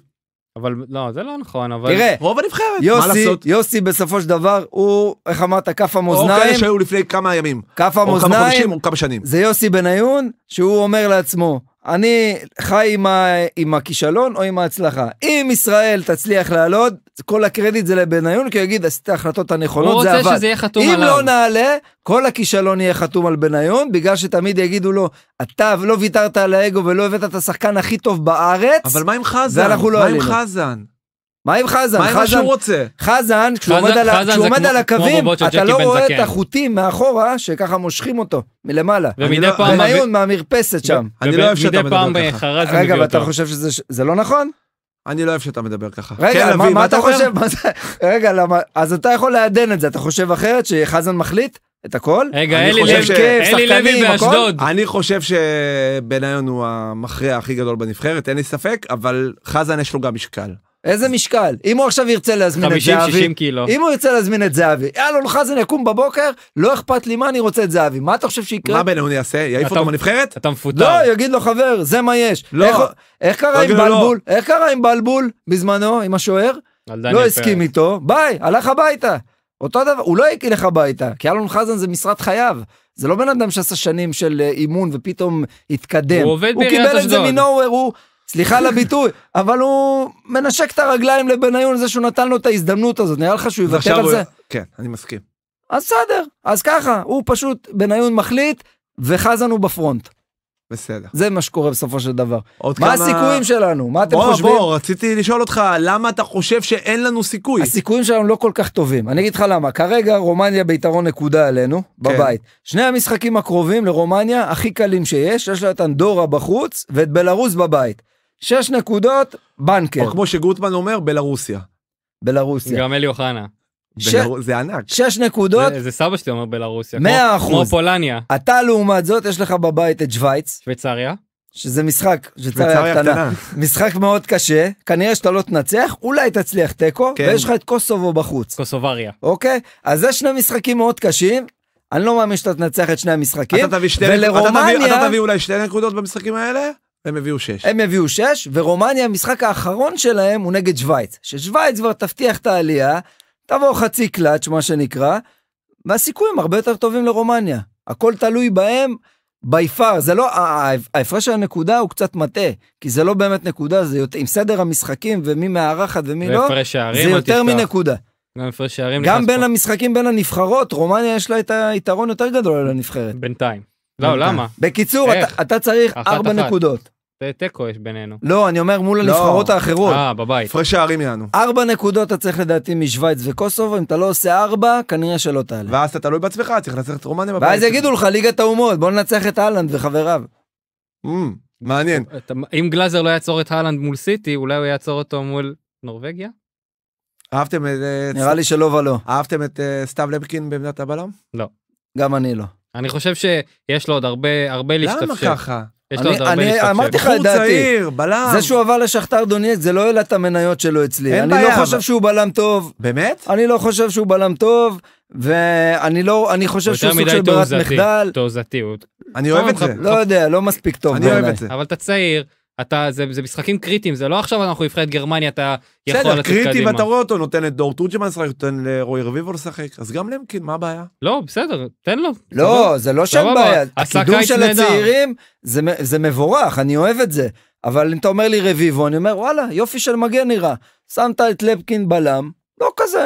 אבל לא, זה לא נכון, אבל... תראה, רוב הנבחרת, יוסי, מה לעשות? יוסי בסופו של דבר, הוא, איך אמרת, כף המאזניים. או כאלה שהיו לפני כמה ימים. כף המאזניים. או כמה חודשים, או כמה שנים. זה יוסי בניון, שהוא אומר לעצמו, אני חי עם, ה, עם הכישלון או עם ההצלחה. אם ישראל תצליח לעלות, כל הקרדיט זה לבניון, כי הוא יגיד, עשית החלטות הנכונות, זה עבד. הוא רוצה שזה יהיה חתום אם לא עליו. אם לא נעלה, כל הכישלון יהיה חתום על בניון, בגלל שתמיד יגידו לו, אתה לא ויתרת על האגו ולא הבאת את השחקן הכי טוב בארץ. אבל מה עם חזן? ואנחנו לא עלינו. מה עם חזן? מה עם חזן? מה עם מה שהוא רוצה? חזן, כשהוא עומד על, כשהוא עומד על הקווים, אתה לא רואה זקן. את החוטים מאחורה שככה מושכים אותו מלמעלה. ומדי לא- פעם... לא, בניון מהמרפסת שם. ו... אני ו... לא אוהב שאתה מדבר ככה. רגע, ואתה חושב שזה לא נכון? אני לא אוהב שאתה מדבר ככה. רגע, כן, מה, מה אתה חושב? רגע, למה? אז אתה יכול לעדן את זה, אתה חושב אחרת שחזן מחליט? את הכל? רגע, אלי לוי באשדוד. אני חושב שבניון הוא המכריע הכי גדול בנבחרת, אין לי ספק, אבל חזן יש לו גם משקל. איזה משקל? אם הוא עכשיו ירצה להזמין 50, את זהבי, 50-60 קילו. אם הוא ירצה להזמין את זהבי, יאללה לך זה נקום בבוקר, לא אכפת לי מה אני רוצה את זהבי, מה אתה חושב שיקרה? מה בניון יעשה? יעיף אותו מנבחרת אתה מפוטר. לא, יגיד לו חבר, זה מה יש. לא. איך, איך קרה עם לא. בלבול? לא. איך קרה עם בלבול בזמנו, עם השוער? לא הסכים איתו, ביי, הלך הביתה. אותו דבר, הוא לא ילך הביתה, כי אלון חזן זה משרת חייו. זה לא בן אדם שעשה שנים של אה, אימון ופתאום התקדם. הוא עובד בעיריית אשדוד. הוא קיבל את זה מנוהוור, הוא... סליחה על הביטוי, אבל הוא מנשק את הרגליים לבניון זה שהוא נתן לו את ההזדמנות הזאת, נראה לך שהוא יוותר על זה? כן, אני מסכים. אז בסדר, אז ככה, הוא פשוט, בניון מחליט, וחזן הוא בפרונט. בסדר. זה מה שקורה בסופו של דבר. מה כמה... הסיכויים שלנו? מה אתם בוא, חושבים? בוא, בוא, רציתי לשאול אותך, למה אתה חושב שאין לנו סיכוי? הסיכויים שלנו לא כל כך טובים. אני אגיד לך למה. כרגע רומניה ביתרון נקודה עלינו, כן. בבית. שני המשחקים הקרובים לרומניה, הכי קלים שיש, יש לה את אנדורה בחוץ ואת בלרוס בבית. שש נקודות, בנקר. או כמו שגוטמן אומר, בלרוסיה. בלרוסיה. גם אלי אוחנה. ש... בלר... זה ענק. שש נקודות. זה, זה סבא שלי אומר בלרוסיה. מאה אחוז. כמו פולניה. אתה לעומת זאת, יש לך בבית את שווייץ. שוויצריה. שזה משחק, שוויצריה קטנה. משחק מאוד קשה, כנראה שאתה לא תנצח, אולי תצליח תיקו, כן. ויש לך את קוסובו בחוץ. קוסובריה. אוקיי? אז זה שני משחקים מאוד קשים. אני לא מאמין שאתה תנצח את שני המשחקים. אתה תביא, שתי ולרומניה... אתה, תביא, אתה תביא אולי שתי נקודות במשחקים האלה? הם הביאו שש. הם הביאו שש, ורומניה, המשחק האחרון שלהם הוא נגד שווייץ. ששווייץ כבר תבטיח את העלייה, תבוא חצי קלאץ', מה שנקרא, והסיכויים הרבה יותר טובים לרומניה. הכל תלוי בהם, בי פאר, זה לא, ההפרש של הנקודה הוא קצת מטעה, כי זה לא באמת נקודה, זה יותר, עם סדר המשחקים ומי מארחת ומי לא, זה יותר מנקודה. גם הפרש שערים. גם בין פה. המשחקים בין הנבחרות, רומניה יש לה את היתרון יותר גדול על הנבחרת. בינתיים. לא, למה? בקיצור, אתה, צריך ארבע נקודות. תיקו יש בינינו. לא, אני אומר מול לא. הנבחרות האחרות. אה, בבית. הפרש שערים יענו. ארבע נקודות אתה צריך לדעתי משוויץ וקוסובו, אם אתה לא עושה ארבע, כנראה שלא תעלה. ואז אתה תלוי בעצמך, צריך לנצח את רומניה בבית. ואז יגידו לך, ליגת האומות, בוא ננצח את אהלנד וחבריו. Mm, מעניין. אם גלאזר לא יעצור את אהלנד מול סיטי, אולי הוא יעצור אותו מול נורבגיה? אהבתם את... אה, נראה לי שלא ולא. אהבתם את אה, סתיו לבקין במדינת הבלם? לא. גם אני לא. אני חושב שיש לו עוד הרבה, הרבה להשתפשר. למה ככה? יש לו עוד הרבה להשתפשף. אמרתי לך את דעתי. זה שהוא עבר לשכתר דונייק זה לא העלה את המניות שלו אצלי. אני לא חושב שהוא בלם טוב. באמת? אני לא חושב שהוא בלם טוב. ואני לא, אני חושב שהוא סוג של ברירת מחדל. תעוזתי, תעוזתי. אני אוהב לא, את זה. לא יודע, לא מספיק טוב אני אוהב את זה. אבל אתה צעיר, אתה, זה, זה משחקים קריטיים, זה לא עכשיו אנחנו נבחרת גרמניה, אתה יכול לצאת קדימה. בסדר, קריטי ואתה רואה אותו, נותן את דור תורג'מן לשחק, נותן לרועי רביבו לשחק, אז גם למקין, מה הבעיה? לא, בסדר, תן לו. לא, זה לא שאין בעיה, הקידום של הצעירים זה, זה מבורך, אני אוהב את זה. אבל אם אתה אומר לי רביבו, אני אומר, וואלה, יופי של מגן נראה. שמת את לפקין בלם, לא כזה,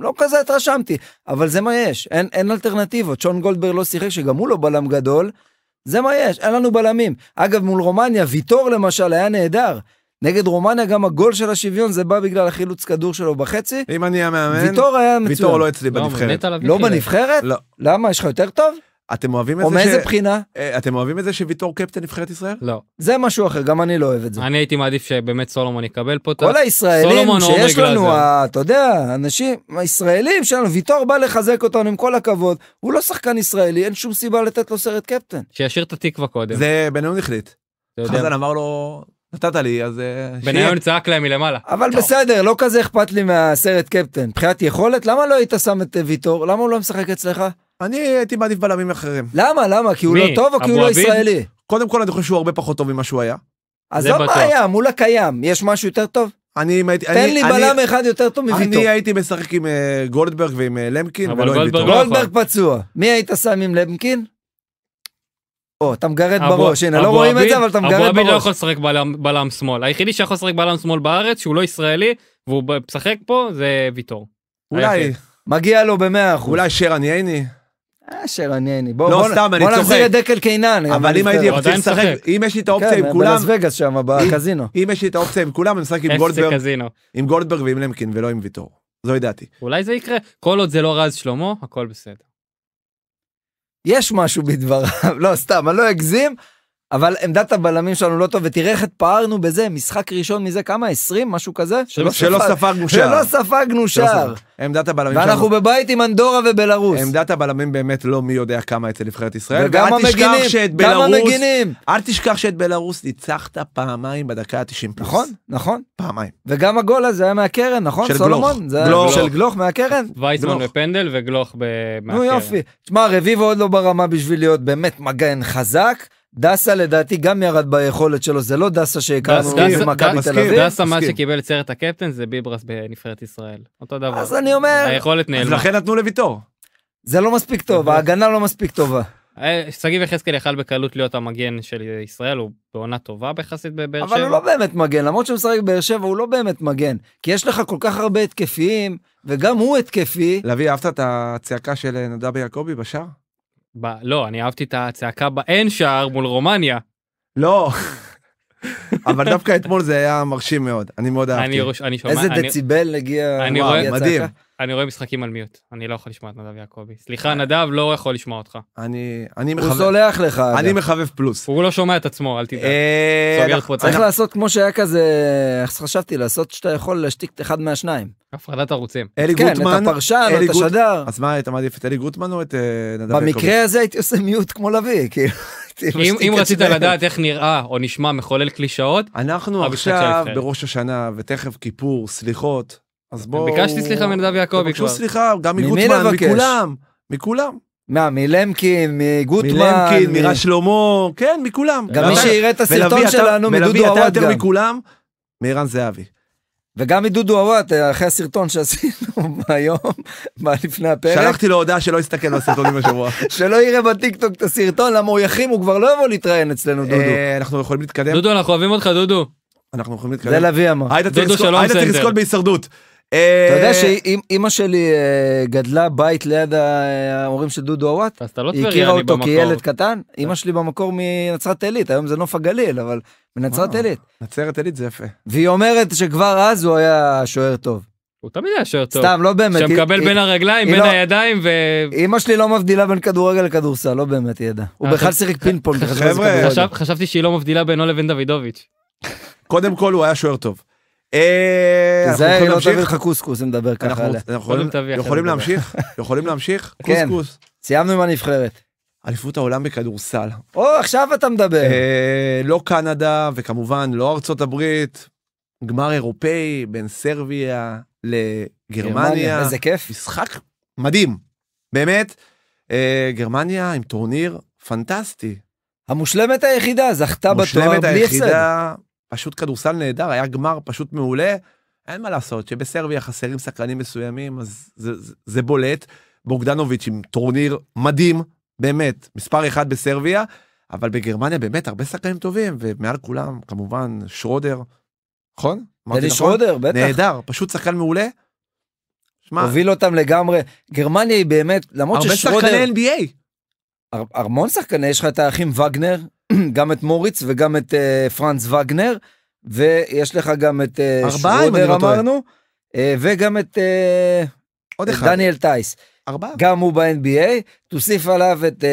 לא כזה התרשמתי, אבל זה מה יש, אין, אין אלטרנטיבות. שון גולדברג לא שיחק, שגם הוא לא בלם גדול. זה מה יש, אין לנו בלמים. אגב, מול רומניה, ויטור למשל היה נהדר. נגד רומניה גם הגול של השוויון זה בא בגלל החילוץ כדור שלו בחצי. אם אני המאמן, ויטור היה מצוין. ויטור לא אצלי לא, בנבחרת. לא בנבחרת? לא. למה? יש לך יותר טוב? אתם אוהבים את זה או מאיזה בחינה? אה, אתם אוהבים את זה שוויטור קפטן נבחרת ישראל? לא. זה משהו אחר, גם אני לא אוהב את זה. אני הייתי מעדיף שבאמת סולומון יקבל פה את ה... כל הישראלים שיש לנו, אתה יודע, אנשים, הישראלים שלנו, ויטור בא לחזק אותנו עם כל הכבוד, הוא לא שחקן ישראלי, אין שום סיבה לתת לו סרט קפטן. שישאיר את התקווה קודם. זה בניון החליט. חזן אמר לו, נתת לי אז אה, בניון צעק להם מלמעלה אבל טוב. בסדר לא כזה אכפת לי מהסרט קפטן מבחינת יכולת למה לא היית שם את אה, ויטור למה הוא לא משחק אצלך אני הייתי מעדיף בלמים אחרים. למה? למה? כי הוא לא טוב או כי הוא לא ישראלי? קודם כל אני חושב שהוא הרבה פחות טוב ממה שהוא היה. עזוב מה היה, מול הקיים, יש משהו יותר טוב? אני הייתי... תן לי בלם אחד יותר טוב מוויטור. אני הייתי משחק עם אה, גולדברג ועם אה, למקין, אבל גולדברג, ויטור. גולדברג פצוע. מי היית שם עם למקין? או, אתה מגרד בראש, הנה, לא רואים את זה, אבל אתה מגרד בראש. אבו עביד לא יכול לשחק בלם שמאל. היחידי שיכול לשחק בלם שמאל בארץ, שהוא לא ישראלי, והוא משחק פה, זה ויטור. אולי. מגיע לו במאה אחוז. אולי שרן ייני. שרון יני, בואו נחזיר את דקל קינן. אבל אם הייתי רוצה לשחק, אם יש לי את האופציה כן, עם כולם, בלאס וגאס שם בקזינו. אם יש לי את האופציה עם כולם, אני משחק עם גולדברג ועם למקין ולא עם ויטור. זוהי דעתי. אולי זה יקרה, כל עוד זה לא רז שלמה, הכל בסדר. יש משהו בדבריו, לא סתם, אני לא אגזים, אבל עמדת הבלמים שלנו לא טוב, ותראה איך התפארנו בזה, משחק ראשון מזה כמה? 20? משהו כזה? שלא, ספגנו שער. שלא ספגנו שער. עמדת הבלמים שלנו. ואנחנו בבית עם אנדורה ובלרוס. עמדת הבלמים באמת לא מי יודע כמה אצל נבחרת ישראל. וגם המגינים, גם המגינים. אל תשכח שאת בלרוס ניצחת פעמיים בדקה ה-90 פלוס. נכון, נכון. פעמיים. וגם הגול הזה היה מהקרן, נכון? של גלוך. של גלוך מהקרן? וייצמן בפנדל וגלוך מהקרן. נו יופי. תשמע, רביבו עוד לא ברמה בשביל להיות באמת מגן חזק. דסה לדעתי גם ירד ביכולת שלו, זה לא דסה שהכרנו במכבי תל אביב. דסה מה שקיבל את סרט הקפטן זה ביברס בנבחרת ישראל. אותו דבר. אז אני אומר... היכולת נעלמה. אז לכן נתנו לוויטור. זה לא מספיק טוב, ההגנה לא מספיק טובה. אה, שגיב יחזקאל יכל בקלות להיות המגן של ישראל, הוא בעונה טובה יחסית בבאר שבע. אבל הוא לא באמת מגן, למרות שהוא משחק בבאר שבע הוא לא באמת מגן. כי יש לך כל כך הרבה התקפיים, וגם הוא התקפי. לביא, אהבת את הצעקה של נדב יעקבי בשער? ב... לא, אני אהבתי את הצעקה באין שער מול רומניה. לא. אבל דווקא אתמול זה היה מרשים מאוד אני מאוד אהבתי אני, אני שומע, איזה אני, דציבל הגיע אני וואו, רואה, מדהים אני רואה משחקים על מיוט, אני לא יכול לשמוע את נדב יעקבי. סליחה, אה, נדב לא יכול לשמוע אותך. אני, אני מחבב. הוא סולח לך. אני מחבב פלוס. הוא לא שומע את עצמו, אל תדאג. אה, נכון. צריך לעשות כמו שהיה כזה, חשבתי לעשות שאתה יכול להשתיק את אחד מהשניים. הפרדת ערוצים. אלי כן, גוטמן. כן, אתה פרשן, אתה שדר. אז מה, אתה מעדיף את אלי גוטמן או את אה, נדב יעקבי? במקרה הזה הייתי עושה מיוט כמו לביא, כאילו. אם רצית לדעת איך נראה או נשמע מחולל קלישאות, אנחנו עכשיו בראש השנה ותכף כיפור, סליחות, אז כן, בואו... ביקשתי סליחה מנדב יעקבי כבר. ביקשו סליחה, גם מגוטמן, מכולם, מכולם. מה, מלמקין, מגוטמן. מלמקין, מירה שלמה, כן, מכולם. גם מי שיראה את הסרטון שלנו, מדודו עווד גם. מלמקין, אתה יותר מכולם, מערן זהבי. וגם מדודו עוואט, אה, אחרי הסרטון שעשינו היום, מה לפני הפרק. שלחתי לו הודעה שלא יסתכל על הסרטונים השבוע. שלא יראה בטיקטוק את הסרטון, למה הוא יחים, הוא כבר לא יבוא להתראיין אצלנו, דודו. אה, אנחנו יכולים להתקדם? דודו, אנחנו אוהבים אותך, דודו. אנחנו יכולים להתקדם. זה לביא אמר. עאידה צריך לזכות בהישרדות. אה, אתה יודע שאימא שלי אה, גדלה בית ליד ההורים של דודו אוואט, לא היא הכירה אותו כילד קטן, אימא אה. שלי במקור מנצרת עילית, היום זה נוף הגליל, אבל מנצרת עילית. נצרת עילית זה יפה. והיא אומרת שכבר אז הוא היה שוער טוב. הוא תמיד היה שוער טוב. סתם, לא באמת. שמקבל בין הרגליים, בין לא- הידיים ו... אימא שלי לא מבדילה בין כדורגל לכדורסל, לא באמת ידע. הוא בכלל שיחק פינפונג. לא חשבתי שהיא לא מבדילה בינו לבין דוידוביץ'. קודם כל הוא היה שוער טוב. תיזהר, אה, לא תביא לך קוסקוס אם נדבר ככה. עליה. יכולים להמשיך? יכולים כן. להמשיך? קוסקוס. סיימנו עם הנבחרת. אליפות העולם בכדורסל. או, עכשיו אתה מדבר. אה, לא קנדה, וכמובן לא ארצות הברית. גמר אירופאי בין סרביה לגרמניה. איזה כיף. משחק מדהים, באמת. אה, גרמניה עם טורניר פנטסטי. המושלמת היחידה זכתה בתואר בלי הפסד. המושלמת היחידה פשוט כדורסל נהדר, היה גמר פשוט מעולה. אין מה לעשות, שבסרביה חסרים שחקנים מסוימים, אז זה, זה, זה בולט. בוגדנוביץ' עם טורניר מדהים, באמת, מספר אחד בסרביה, אבל בגרמניה באמת הרבה שחקנים טובים, ומעל כולם כמובן שרודר, נכון? דני נכון? שרודר, בטח. נהדר, פשוט שחקן מעולה. שמע, הוביל אותם לגמרי, גרמניה היא באמת, למרות הרבה ששרודר... הרבה שחקני NBA. המון שחקני, יש לך את האחים וגנר, גם את מוריץ וגם את uh, פרנץ וגנר, ויש לך גם את uh, שרודר לא אמרנו, uh, וגם את uh, עוד אחד. דניאל טייס. ארבעה. גם הוא ב-NBA, תוסיף עליו את uh,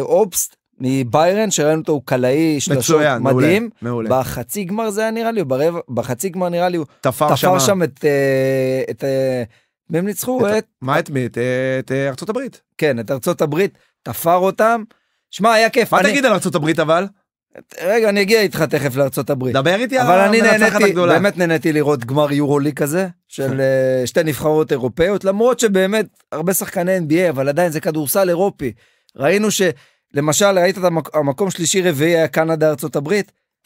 אובסט מביירן, שראינו אותו, הוא קלעי שלשות מדהים. מעולה, מעולה. בחצי גמר זה היה נראה לי, ברבע, בחצי גמר נראה לי, הוא תפר, תפר שם את... Uh, את uh, הם ניצחו את... את... מה את מי? את, את, את ארצות הברית. כן, את ארצות הברית, תפר אותם. שמע, היה כיף. מה אני... תגיד על ארה"ב אבל? רגע, אני אגיע איתך תכף לארה"ב. דבר איתי על המנצחת הגדולה. אבל אני באמת נהניתי לראות גמר יורולי כזה, של אה, שתי נבחרות אירופאיות, למרות שבאמת הרבה שחקני NBA, אבל עדיין זה כדורסל אירופי. ראינו שלמשל, ראית את המקום שלישי רביעי היה קנדה ארה"ב,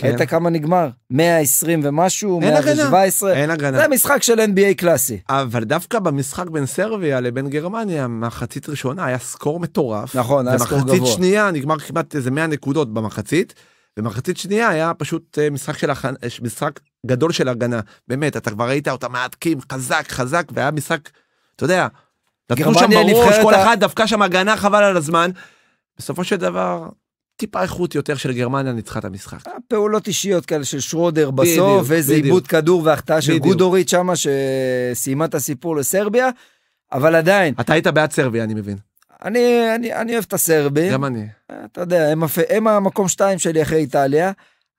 כן. ראית כן. כמה נגמר? 120 ומשהו, 117. אין הגנה. זה משחק של NBA קלאסי. אבל דווקא במשחק בין סרביה לבין גרמניה, מחצית ראשונה היה סקור מטורף. נכון, היה סקור גבוה. ומחצית שנייה נגמר כמעט איזה 100 נקודות במחצית, ומחצית שנייה היה פשוט אה, משחק, של הח... אה, משחק גדול של הגנה. באמת, אתה כבר ראית אותם מהדקים חזק חזק, והיה משחק, אתה יודע, נתנו שם בראש, כל אחד דווקא שם הגנה חבל על הזמן. בסופו של דבר טיפה איכות יותר של גרמניה ניצחה את המשחק. אה, פעולות אישיות כאלה של שרודר בסוף, איזה עיבוד כדור והחטאה של גודורית שמה, שסיימה את הסיפור לסרביה, אבל עדיין. אתה היית בעד סרביה, אני מבין. אני, אני, אני אוהב את הסרבים. גם אני. אה, אתה יודע, הם, הם המקום שתיים שלי אחרי איטליה,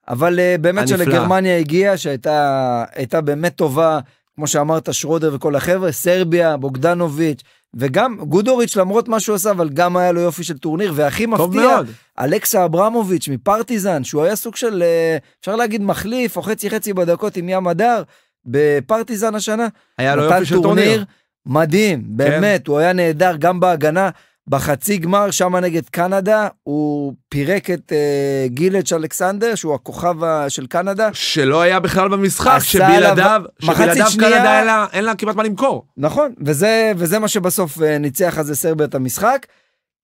אבל אה, באמת הנפלא. שלגרמניה הגיעה, שהייתה באמת טובה, כמו שאמרת, שרודר וכל החבר'ה, סרביה, בוגדנוביץ', וגם גודוריץ' למרות מה שהוא עשה אבל גם היה לו יופי של טורניר והכי מפתיע מאוד. אלכסה אברמוביץ' מפרטיזן שהוא היה סוג של אה, אפשר להגיד מחליף או חצי חצי בדקות עם ים הדר בפרטיזן השנה. היה לו יופי של טורניר. מדהים כן. באמת כן. הוא היה נהדר גם בהגנה בחצי גמר שם נגד קנדה הוא פירק את אה, גילג' אלכסנדר שהוא הכוכב של קנדה. שלא היה בכלל במשחק, שבלעדיו, עליו- שבלעדיו שנייה- קנדה אין לה, אין לה כמעט מה למכור. נכון וזה וזה מה שבסוף אה, ניצח אז את את המשחק.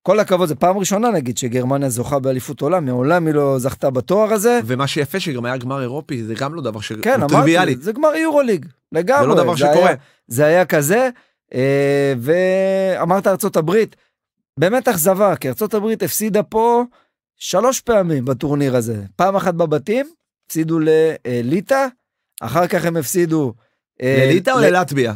כל הכבוד זה פעם ראשונה נגיד שגרמניה זוכה באליפות עולם מעולם היא לא זכתה בתואר הזה. ומה שיפה שגם היה גמר אירופי זה גם לא דבר שהוא כן טריוויאלי. זה, זה גמר יורוליג לגמרי. זה לא דבר זה שקורה. היה, זה היה כזה אה, ואמרת ארצות הברית באמת אכזבה, כי ארצות הברית הפסידה פה שלוש פעמים בטורניר הזה. פעם אחת בבתים, הפסידו לליטא, אחר כך הם הפסידו... אה, לליטא או ללטביה?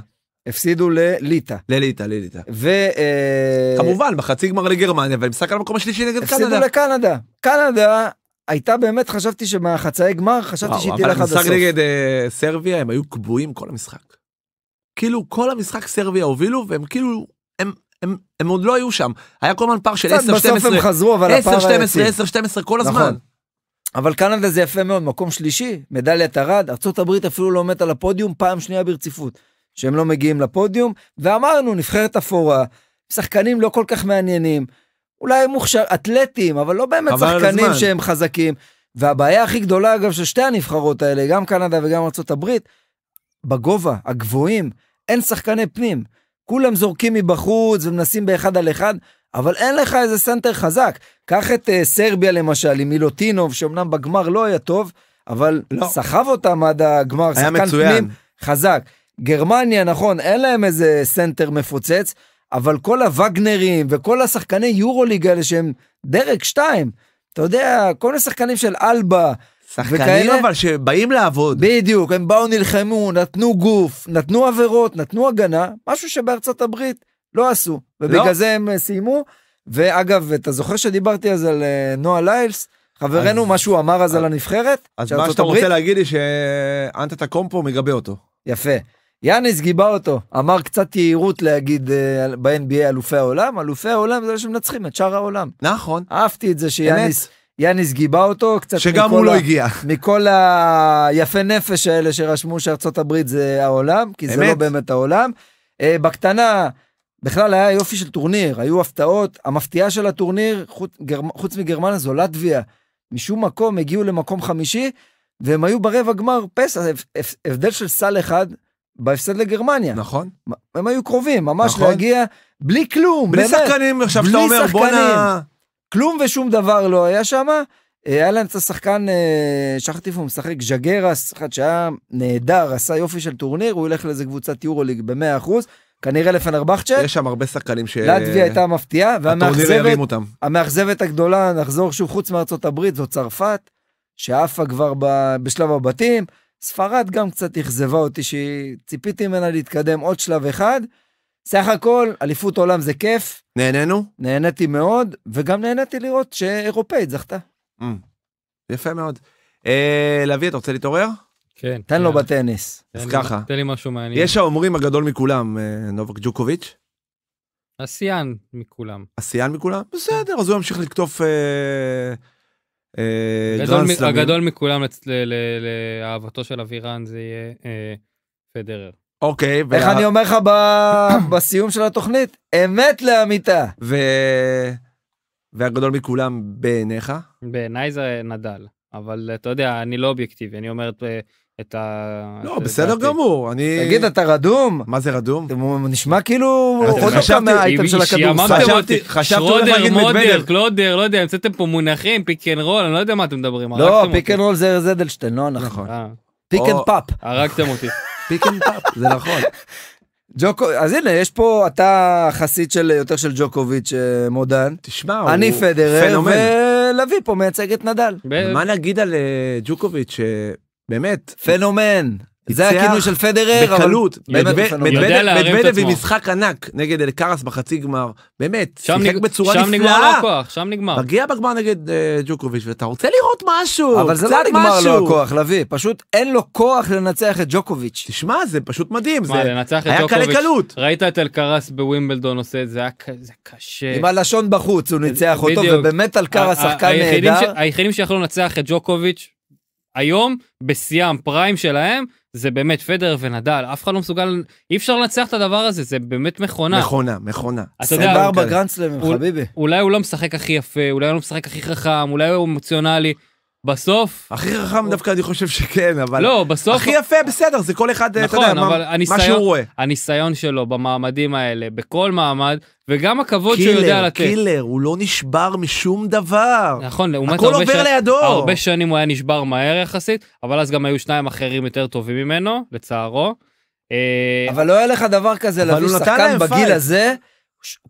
הפסידו לליטא. לליטא, לליטא. ו... אה, כמובן, בחצי גמר לגרמניה, והם משחק על המקום השלישי נגד קנדה. הפסידו לקנדה. קנדה הייתה באמת, חשבתי שמהחצאי גמר, חשבתי שהיא תלך עד הסוף. אבל המשחק נגד אה, סרביה, הם היו קבועים כל המשחק. כאילו, כל המשחק סרביה הובילו, והם כאילו הם, הם עוד לא היו שם. היה כל הזמן פער של 10-12. בסוף 12, הם חזרו, אבל 10, הפער היה... 10-12, 10-12 כל הזמן. נכון. אבל קנדה זה יפה מאוד, מקום שלישי, מדליית ארד, ארה"ב אפילו לא מת על הפודיום פעם שנייה ברציפות, שהם לא מגיעים לפודיום, ואמרנו, נבחרת אפורה, שחקנים לא כל כך מעניינים, אולי מוכשר, אתלטים, אבל לא באמת שחקנים הזמן. שהם חזקים. והבעיה הכי גדולה, אגב, של שתי הנבחרות האלה, גם קנדה וגם ארה"ב, בגובה, הגבוהים, אין שחקני פנים. כולם זורקים מבחוץ ומנסים באחד על אחד, אבל אין לך איזה סנטר חזק. קח את uh, סרביה למשל, עם מילוטינוב, שאומנם בגמר לא היה טוב, אבל לא. סחב אותם עד הגמר, שחקן מצוין. פנים חזק. גרמניה, נכון, אין להם איזה סנטר מפוצץ, אבל כל הווגנרים וכל השחקני יורוליג האלה שהם דרג 2, אתה יודע, כל מיני שחקנים של אלבה, שחקנים אבל שבאים לעבוד. בדיוק, הם באו נלחמו, נתנו גוף, נתנו עבירות, נתנו הגנה, משהו שבארצות הברית לא עשו, ובגלל לא. זה הם אה, סיימו. ואגב, אתה זוכר שדיברתי אז על אה, נועה ליילס? חברנו, אז, מה שהוא אמר אז אז על הנבחרת? אז מה שאתה הברית? רוצה להגיד לי שאנת את הקומפו מגבה אותו. יפה. יאניס גיבה אותו, אמר קצת יהירות להגיד אה, ב-NBA אלופי העולם, אלופי העולם זה שמנצחים את שאר העולם. נכון. אהבתי את זה שיאניס... באמת. יאניס גיבה אותו קצת שגם הוא לא ה... הגיע. מכל היפה נפש האלה שרשמו שארצות הברית זה העולם, כי באמת? זה לא באמת העולם. אה, בקטנה, בכלל היה יופי של טורניר, היו הפתעות. המפתיעה של הטורניר, חוץ, גר, חוץ מגרמניה, זו לטביה. משום מקום הגיעו למקום חמישי, והם היו ברבע גמר פסע, הבדל של סל אחד בהפסד לגרמניה. נכון. הם היו קרובים, ממש נכון. להגיע בלי כלום, בלי באמת. שחקנים, עכשיו שאתה אומר, בואנה... כלום ושום דבר לא היה שם. אה, היה להם את השחקן, אה, שכחתי איפה הוא משחק, ז'גרס, אחד שהיה נהדר, עשה יופי של טורניר, הוא ילך לאיזה קבוצת יורוליג ב-100%. כנראה לפנרבחצ'ה. יש שם הרבה שחקנים ש... לטביה הייתה מפתיעה, והמאכזבת המאכזבת הגדולה, נחזור שוב חוץ מארצות הברית, זו צרפת, שעפה כבר ב... בשלב הבתים. ספרד גם קצת אכזבה אותי, שציפיתי ממנה להתקדם עוד שלב אחד. סך הכל, אליפות עולם זה כיף. נהנינו? נהניתי מאוד, וגם נהניתי לראות שאירופאית זכתה. Mm, יפה מאוד. אה, לביא, אתה רוצה להתעורר? כן. תן לו בטניס. אז ככה. תן לי משהו מעניין. יש האומרים הגדול מכולם, אה, נובק ג'וקוביץ'. השיאן מכולם. השיאן מכולם? בסדר, אז הוא ימשיך לקטוף אה, אה, גרנד סלאמים. הגדול מכולם לאהבתו של אבירן זה יהיה פדרר. אוקיי. איך אני אומר לך בסיום של התוכנית? אמת לאמיתה. ו... והגדול מכולם בעיניך? בעיניי זה נדל. אבל אתה יודע, אני לא אובייקטיבי, אני אומר את אה, ה... לא, בסדר גמור, אני... תגיד, אתה רדום? מה זה רדום? נשמע כאילו... אה, עוד פעם לא מהאייטם של הכדורסל. חשבתי, חשבתי, מודר, קלודר, לא יודע, המצאתם פה מונחים, פיק אנד רול, אני לא יודע מה אתם מדברים. לא, פיק אנד רול זה ארז אדלשטיין, לא נכון. פיק אנד פאפ. הרגתם אותי. פיק אנד פאפ, זה נכון. ג'וקו, אז הנה, יש פה, אתה חסיד של יותר של ג'וקוביץ' אה, מודן. תשמע, הוא פנומן. אני הוא פדרר, ולוי פה מייצג את נדל. מה נגיד על אה, ג'וקוביץ', שבאמת... פנומן. זה הכינוי של פדרר, בקלות, מדוודב עם משחק ענק נגד אלקרס בחצי גמר, באמת, שיחק בצורה נפלאה. שם נגמר לו הכוח, שם נגמר. מגיע בגמר נגד אה, ג'וקוביץ' ואתה רוצה לראות משהו, אבל זה לא נגמר לו הכוח, לביא, פשוט אין לו כוח לנצח את ג'וקוביץ'. תשמע, זה פשוט מדהים, זה היה קלה קלות, ראית את אלקרס בווימבלדון עושה את זה, זה קשה. עם הלשון בחוץ הוא ניצח אותו, ובאמת אלקרס שחקן נהדר. היחידים שיכולו לנצח את ג'וקוביץ' היום, בשיאם פריים שלהם, זה באמת פדר ונדל, אף אחד לא מסוגל, אי אפשר לנצח את הדבר הזה, זה באמת מכונה. מכונה, מכונה. אתה יודע, 24 גרנדסלמים, חביבי. אולי הוא לא משחק הכי יפה, אולי הוא לא משחק הכי חכם, אולי הוא אמוציונלי, בסוף הכי חכם הוא... דווקא אני חושב שכן אבל לא בסוף הכי יפה בסדר זה כל אחד נכון, אתה יודע, אבל מה, הניסיון, מה שהוא רואה הניסיון שלו במעמדים האלה בכל מעמד וגם הכבוד שהוא יודע לתת קילר הוא לא נשבר משום דבר נכון לעומת הכל עובר ש... לידו הרבה שנים הוא היה נשבר מהר יחסית אבל אז גם היו שניים אחרים יותר טובים ממנו לצערו. אה, אבל לא היה לך דבר כזה להביא שחקן בגיל הזה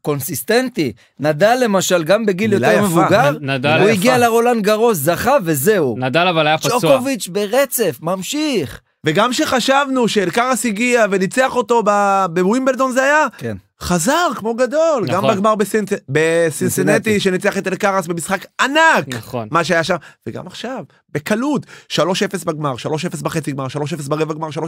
קונסיסטנטי. נדל למשל, גם בגיל יותר יפה. מבוגר, נ, הוא יפה. הגיע לרולן גרוס, זכה וזהו. נדל אבל היה פצוע. צ'וקוביץ' ברצף, ממשיך. וגם שחשבנו שאלקרס הגיע וניצח אותו בווימבלדון זה היה, כן. חזר כמו גדול, נכון. גם בגמר בסינט... בסינסינטי שניצח את אלקרס במשחק ענק, נכון. מה שהיה שם, וגם עכשיו, בקלות, 3-0 בגמר, 3-0 בחצי גמר, 3-0 ברבע גמר, 3-0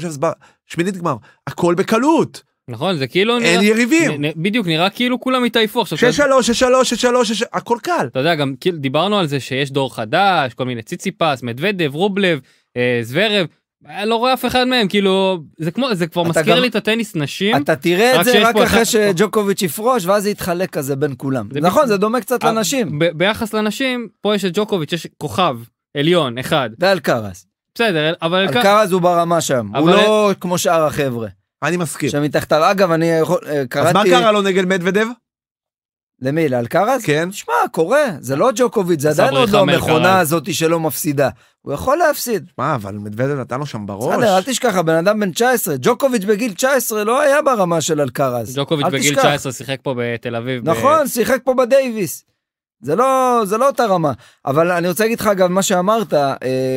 בשמינית גמר, הכל בקלות. נכון זה כאילו אין נראה, יריבים נ, נ, בדיוק נראה כאילו כולם התעייפו עכשיו. שש שלוש שש שלוש שש שלוש שש הכל קל. אתה יודע גם כאילו דיברנו על זה שיש דור חדש כל מיני ציציפס מדוודב רובלב אה, זוורב. אה, לא רואה אף אחד מהם כאילו זה כמו זה כבר מזכיר גם, לי את הטניס נשים אתה תראה את זה רק אחרי שג'וקוביץ' יפרוש ואז זה יתחלק כזה בין כולם זה נכון ב... זה דומה קצת אה, לנשים ב- ביחס לנשים פה יש את ג'וקוביץ' יש כוכב עליון אחד ואלקרס בסדר אבל אלקרס הוא ברמה שם אבל... הוא לא כמו שאר החבר'ה אני מסכים. שמתחתיו, אגב, אני יכול, אה, קראתי... אז מה קרה לו נגד מדוודב? למי, לאלקרז? כן. שמע, קורה, זה לא ג'וקוביץ', זה עדיין עוד לא המכונה הזאת שלא מפסידה. הוא יכול להפסיד. מה, אבל מדוודב נתן לו שם בראש. בסדר, אל תשכח, הבן אדם בן 19, ג'וקוביץ' בגיל 19 לא היה ברמה של אלקרז. ג'וקוביץ' בגיל 19 שיחק פה בתל אביב. נכון, ב... שיחק פה בדייוויס. זה לא, זה לא אותה רמה. אבל אני רוצה להגיד לך, אגב, מה שאמרת, אה,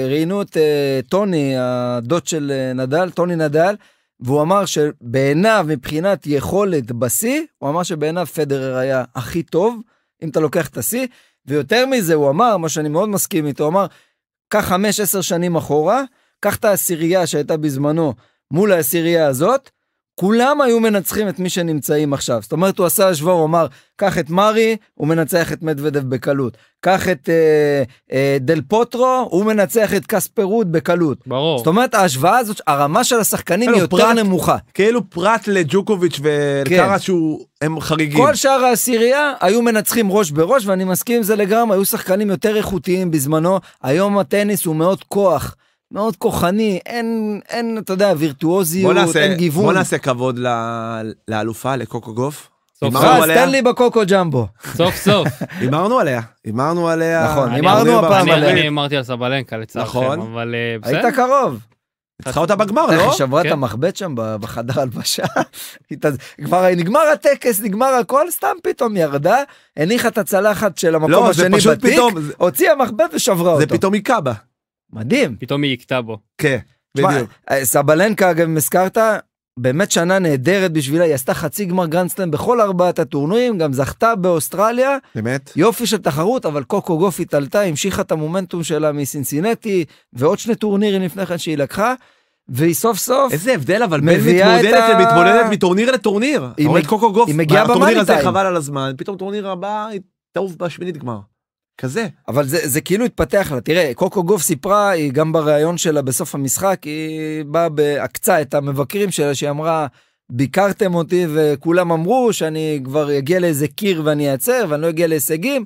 ראיינו את אה, טוני, הדוד של נדל, טוני נדל, והוא אמר שבעיניו, מבחינת יכולת בשיא, הוא אמר שבעיניו פדרר היה הכי טוב, אם אתה לוקח את השיא, ויותר מזה הוא אמר, מה שאני מאוד מסכים איתו, הוא אמר, קח 5-10 שנים אחורה, קח את העשירייה שהייתה בזמנו מול העשירייה הזאת, כולם היו מנצחים את מי שנמצאים עכשיו. זאת אומרת, הוא עשה השוואה, הוא אמר, קח את מרי, הוא מנצח את מדוודב בקלות. קח את אה, אה, דל פוטרו, הוא מנצח את קספרות בקלות. ברור. זאת אומרת, ההשוואה הזאת, הרמה של השחקנים היא יותר פרט, נמוכה. כאילו פרט לג'וקוביץ' ולקארה כן. שהוא, הם חריגים. כל שאר העשירייה היו מנצחים ראש בראש, ואני מסכים עם זה לגמרי, היו שחקנים יותר איכותיים בזמנו. היום הטניס הוא מאוד כוח. מאוד כוחני, אין, אין, אתה יודע, וירטואוזיות, נעשה, אין גיוון. בוא נעשה כבוד ל, לאלופה, לקוקו גוף. סוף סוף. אז תן לי בקוקו ג'מבו. סוף סוף. הימרנו עליה, הימרנו עליה. נכון, הימרנו הפעם עליה. אני הימרתי על סבלנקה לצערכם, נכון. אבל אה, בסדר. היית קרוב. צריכה אותה בגמר, לא? שברה את כן. המחבט שם בחדר הלבשה. כבר נגמר הטקס, נגמר הכל, סתם פתאום ירדה, הניחה את הצלחת של המקום לא, השני בתיק, הוציאה מחבט ושברה אותו. זה פתאום היא קאבה. מדהים. פתאום היא הכתה בו. כן, בדיוק. אה, סבלנקה, אגב, אם הזכרת, באמת שנה נהדרת בשבילה, היא עשתה חצי גמר גרנדסלאם בכל ארבעת הטורנועים, גם זכתה באוסטרליה. באמת? יופי של תחרות, אבל קוקו גופית עלתה, המשיכה את המומנטום שלה מסינסינטי, ועוד שני טורנירים לפני כן שהיא לקחה. והיא סוף סוף איזה הבדל אבל מביאה את ה... למתמודדת מטורניר לטורניר. היא, מג... קוקו גוף, היא מגיעה בטורניר הזה חבל על הזמן פתאום טורניר הבא היא תעוף בשמינית גמר. כזה. אבל זה, זה כאילו התפתח לה, תראה, קוקו גוף סיפרה, היא גם בריאיון שלה בסוף המשחק, היא באה בעקצה את המבקרים שלה, שהיא אמרה, ביקרתם אותי וכולם אמרו שאני כבר אגיע לאיזה קיר ואני אעצר ואני לא אגיע להישגים,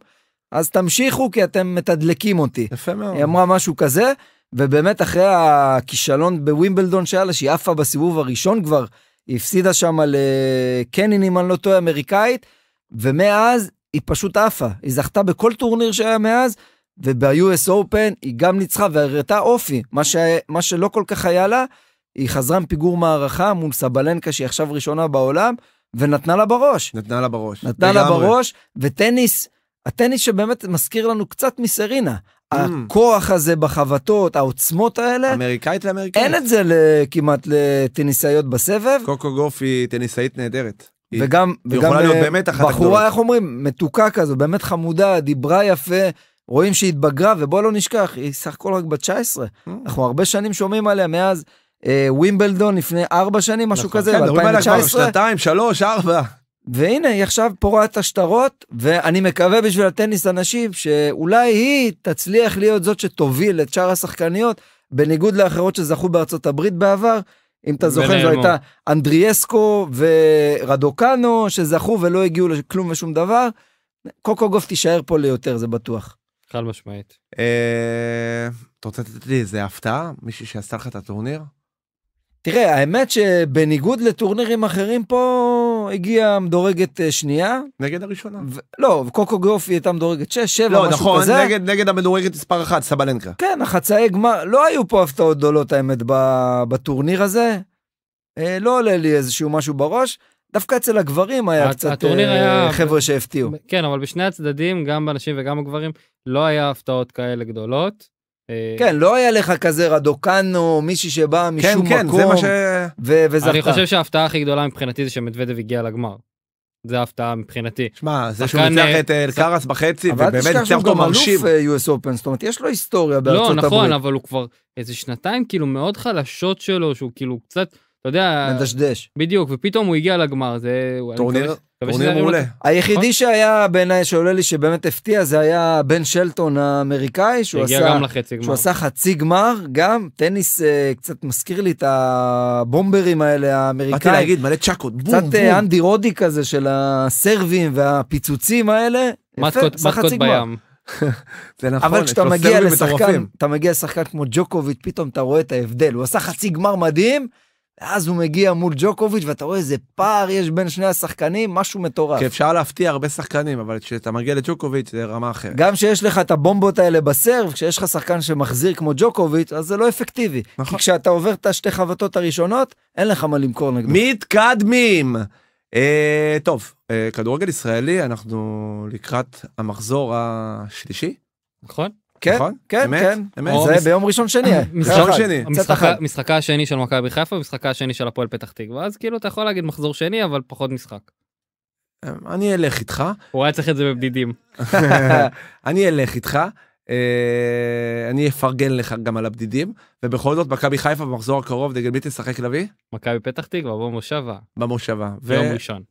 אז תמשיכו כי אתם מתדלקים אותי. יפה מאוד. היא אמרה משהו כזה, ובאמת אחרי הכישלון בווימבלדון שהיה לה, שהיא עפה בסיבוב הראשון כבר, היא הפסידה שם לקנין, אם אני לא טועה, אמריקאית, ומאז היא פשוט עפה. היא זכתה בכל טורניר שהיה מאז, וב-US Open היא גם ניצחה והראתה אופי, מה, ש... מה שלא כל כך היה לה, היא חזרה עם פיגור מערכה מול סבלנקה שהיא עכשיו ראשונה בעולם, ונתנה לה בראש. נתנה לה בראש. נתנה לה בראש, וטניס, הטניס שבאמת מזכיר לנו קצת מסרינה. Mm. הכוח הזה בחבטות, העוצמות האלה. אמריקאית לאמריקאית. אין את זה כמעט לטניסאיות בסבב. קוקו גוף היא טניסאית נהדרת. וגם, וגם אה, בחורה, איך אומרים, מתוקה כזו, באמת חמודה, דיברה יפה, רואים שהיא התבגרה, ובוא לא נשכח, היא סך הכל רק בת 19. mm. אה. אנחנו הרבה שנים שומעים עליה מאז אה, ווימבלדון לפני 4 שנים, משהו נכון, כזה, כן, ב-2019. שנתיים, שלוש, ארבע. והנה, היא עכשיו פורעת השטרות, ואני מקווה בשביל הטניס הנשים, שאולי היא תצליח להיות זאת שתוביל את שאר השחקניות, בניגוד לאחרות שזכו בארצות הברית בעבר, אם אתה זוכר, זו הייתה אנדריאסקו ורדוקנו, שזכו ולא הגיעו לכלום ושום דבר. קוקו גוף תישאר פה ליותר, זה בטוח. חד משמעית. אה, אתה רוצה לתת לי איזה הפתעה? מישהי שעשה לך את הטורניר? תראה, האמת שבניגוד לטורנירים אחרים פה, הגיעה מדורגת אה, שנייה. נגד הראשונה. ו- לא, קוקו גופי הייתה מדורגת 6-7, לא, משהו נכון, כזה. לא, נכון, נגד המדורגת מספר 1, סבלנקה. כן, החצאי גמר, לא היו פה הפתעות גדולות האמת בטורניר הזה. אה, לא עולה לי איזשהו משהו בראש. דווקא אצל הגברים היה הת, קצת אה, היה... חבר'ה שהפתיעו. כן, אבל בשני הצדדים, גם בנשים וגם בגברים, לא היה הפתעות כאלה גדולות. אה, כן, לא היה לך כזה רדוקן או מישהי שבא כן, משום כן, מקום. כן, כן, זה מה ש... ו- וזכת. אני חושב שההפתעה הכי גדולה מבחינתי זה שמדוודב הגיע לגמר. זה ההפתעה מבחינתי. שמע, זה שהוא ניצח אה, את אלקרס בחצי, ובאמת ניצח אותו מרשים. אבל אל תשכח שהוא גם אלוף אה, US Open, זאת אומרת, יש לו היסטוריה לא, בארצות נכון, הברית. לא, נכון, אבל הוא כבר איזה שנתיים כאילו מאוד חלשות שלו, שהוא כאילו קצת, אתה יודע... מדשדש. בדיוק, ופתאום הוא הגיע לגמר, זה... טורניר טורניר מעולה. היחידי נכון. שהיה בעיניי שעולה לי שבאמת הפתיע זה היה בן שלטון האמריקאי שהוא עשה, גם לחצי גמר. שהוא עשה חצי גמר גם טניס אה, קצת מזכיר לי את הבומברים האלה האמריקאים. באתי להגיד מלא צ'קות בום אה, בום. קצת אנדי רודי כזה של הסרבים והפיצוצים האלה. מתקות בים. זה נכון, אבל כשאתה מגיע לשחקן, אתה מגיע לשחקן כמו ג'וקוביץ', פתאום אתה רואה את ההבדל. הוא עשה חצי גמר מדהים, ואז הוא מגיע מול ג'וקוביץ', ואתה רואה איזה פער יש בין שני השחקנים, משהו מטורף. כי אפשר להפתיע הרבה שחקנים, אבל כשאתה מגיע לג'וקוביץ' זה רמה אחרת. גם כשיש לך את הבומבות האלה בסרב, כשיש לך שחקן שמחזיר כמו ג'וקוביץ', אז זה לא אפקטיבי. נכון. כי כשאתה עובר את השתי חבטות הראשונות, אין לך מה למכור נגדו. מתקדמים! אה, טוב, אה, כדורגל ישראלי, אנחנו לקראת המחזור השלישי. נכון. כן, נכון? כן, אמת? כן, זה אוקיי. ביום ראשון שני. ראשון שני. המשחק השני של מכבי חיפה ומשחקה השני של הפועל פתח תקווה, אז כאילו אתה יכול להגיד מחזור שני, אבל פחות משחק. אה, אני אלך איתך. הוא היה צריך את זה בבדידים. אני אלך איתך. אה, אני אפרגן לך גם על הבדידים ובכל זאת מכבי חיפה במחזור הקרוב נגד מי תשחק לביא? מכבי פתח תקווה במושבה. במושבה. ביום ראשון.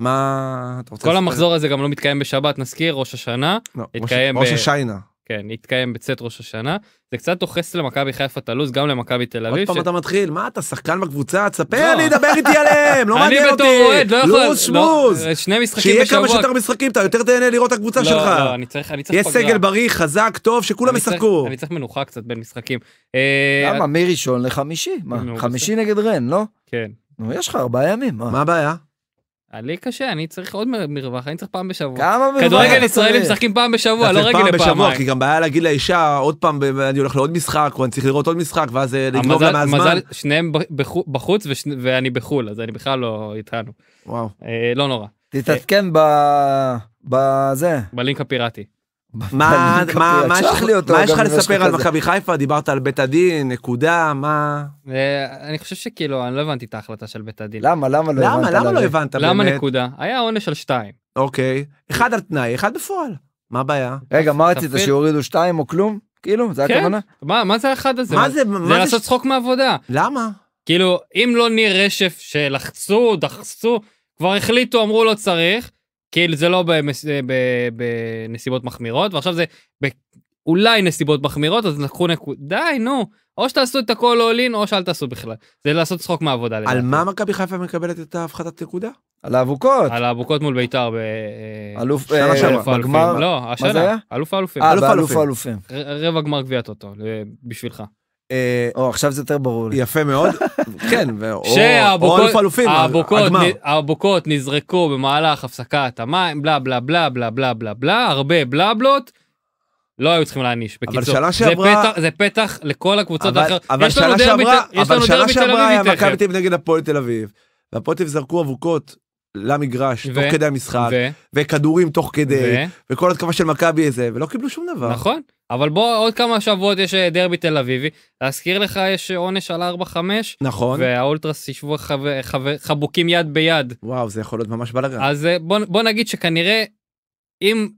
מה אתה רוצה? כל המחזור הזה גם לא מתקיים בשבת נזכיר ראש השנה. לא, ראש השיינה. כן, התקיים בצאת ראש השנה. זה קצת דוחס למכבי חיפה את הלו"ז, גם למכבי תל אביב. עוד פעם אתה מתחיל, מה אתה שחקן בקבוצה? תספר לא. לי, דבר איתי עליהם, לא מעניין אותי. אני בתור אוהד, לא יכול... לו"ז לא, שמוז. אה, שני משחקים בשבוע. שיהיה כמה שיותר משחקים, אתה יותר תהנה לראות את הקבוצה לא, שלך. לא, לא, אני צריך, אני צריך... יש סגל בריא, חזק, טוב, שכולם ישחקו. אני צריך מנוחה קצת בין משחקים. אה, למה, מראשון לחמישי? חמישי נגד רן, לא? כן. נו, יש לך ארבעה ימים, מה? מה הבעיה? לי קשה, אני צריך עוד מרווח, אני צריך פעם בשבוע. כמה מרווח? כדורגל ישראלים משחקים פעם בשבוע, לא רגע לפעמיים. פעם בשבוע, כי גם בעיה להגיד לאישה, עוד פעם, אני הולך לעוד משחק, או אני צריך לראות עוד משחק, ואז אה, לגנוב לה מהזמן. מזל, שניהם בחוץ ואני בחו"ל, אז אני בכלל לא איתנו. וואו. אה, לא נורא. תתעדכן בזה. בלינק הפיראטי. מה יש לך לא לספר על מכבי חיפה? דיברת על בית הדין, נקודה, מה... אה, אני חושב שכאילו, אני לא הבנתי את ההחלטה של בית הדין. למה? למה לא הבנת? למה לא הבנת באמת? למה נקודה? היה עונש על שתיים. אוקיי. אחד על תנאי, אחד בפועל. מה הבעיה? רגע, מה רצית, שיורידו שתיים או כלום? כאילו, זה כן. הכוונה? מה זה האחד הזה? מה זה? זה לעשות צחוק מעבודה. למה? כאילו, אם לא ניר רשף שלחצו, דחסו, כבר החליטו, אמרו לא צריך, כאילו זה לא אה, בנסיבות מחמירות, ועכשיו זה אולי נסיבות מחמירות, אז לקחו נקודה, די, נו, או שתעשו את הכל all in, או שאל תעשו בכלל. זה לעשות צחוק מהעבודה. על מה מכבי חיפה מקבלת את ההפחתת נקודה? על האבוקות. על האבוקות מול ביתר ב... אה, אלוף, האלופים. אה, לא, השנה, אלוף האלופים. אלוף האלופים. רבע גמר גביע טוטו, בשבילך. אה, או עכשיו זה יותר ברור לי. יפה מאוד. כן, או לחלופין, אה, הגמר. הבוקות נזרקו במהלך הפסקת המים, בלה בלה בלה בלה בלה בלה בלה, הרבה בלבלות. לא היו צריכים להעניש, בקיצור. אבל שנה שעברה... זה פתח לכל הקבוצות האחרות. אבל שנה שעברה היה מכבי תל אביב נגד הפועל תל אביב, והפועל תל אביב זרקו אבוקות למגרש ו... תוך כדי המשחק ו... וכדורים תוך כדי ו... וכל התקפה של מכבי איזה ולא קיבלו שום דבר נכון אבל בוא עוד כמה שבועות יש אה, דרבי תל אביבי להזכיר לך יש עונש על 4-5 נכון והאולטרס ישבו חב... חב... חבוקים יד ביד וואו זה יכול להיות ממש בלאגן אז אה, בוא, בוא נגיד שכנראה אם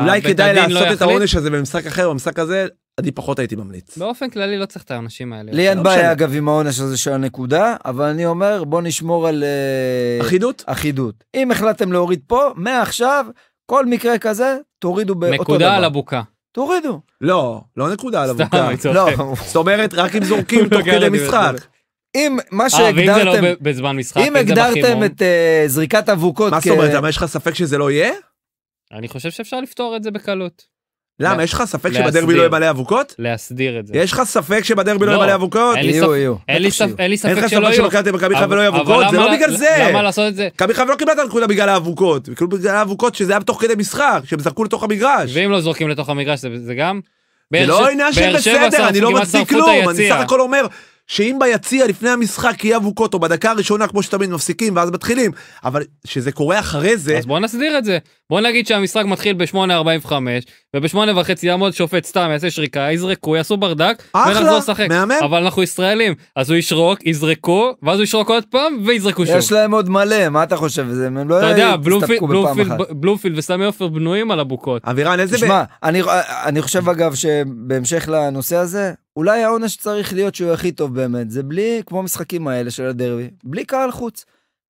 אולי כדאי לא לעשות לא את העונש הזה במשחק אחר במשחק הזה אני פחות הייתי ממליץ. באופן כללי לא צריך את העונשים האלה. לי אין לא בעיה אגב עם העונש הזה של הנקודה, אבל אני אומר בוא נשמור על... אה, אחידות? אחידות. אם החלטתם להוריד פה, מעכשיו, כל מקרה כזה, תורידו באותו דבר. נקודה על הבוקה. תורידו. לא, לא נקודה על הבוקה. לא, זאת אומרת, רק אם זורקים לא תוך כדי משחק. אם מה אה, לא שהגדרתם, אם הגדרתם את אה, זריקת אבוקות, מה זאת אומרת, למה יש לך ספק שזה לא יהיה? אני חושב שאפשר לפתור את זה בקלות. למה יש לך ספק שבדרבי לא ימלא אבוקות? להסדיר את זה. יש לך ספק שבדרבי לא ימלא לא. אבוקות? אין לי ספק שלא יהיו. אין לך ספק חיפה לא יהיו אבוקות? זה לא בגלל זה. למה לעשות את זה? מכבי חיפה לא קיבלה את הנקודה בגלל האבוקות. בגלל האבוקות שזה היה תוך כדי משחק, שהם זרקו לתוך המגרש. ואם לא זורקים לתוך המגרש זה גם? זה לא עניין של בסדר, אני לא מצדיק כלום, אני סך הכל אומר שאם ביציע לפני המשחק יהיה אבוקות או בדקה הראשונה כמו שתמיד מפסיקים ואז מתחילים אבל שזה קורה אחרי זה אז בוא נסדיר את זה בוא נגיד שהמשחק מתחיל ב-8.45 וב-8 וחצי יעמוד שופט סתם יעשה שריקה יזרקו יעשו ברדק אחלה שחק. מאמן אבל אנחנו ישראלים אז הוא ישרוק יזרקו ואז הוא ישרוק עוד פעם ויזרקו שוב. יש להם עוד מלא מה אתה חושב זה הם לא יסתפקו בפעם בלומפילד וסמי עופר בנויים על אבוקות. אבירן איזה... תשמע אני חושב אגב שבהמשך לנושא הזה אולי העונש צריך להיות שהוא הכי טוב באמת, זה בלי, כמו המשחקים האלה של הדרבי, בלי קהל חוץ.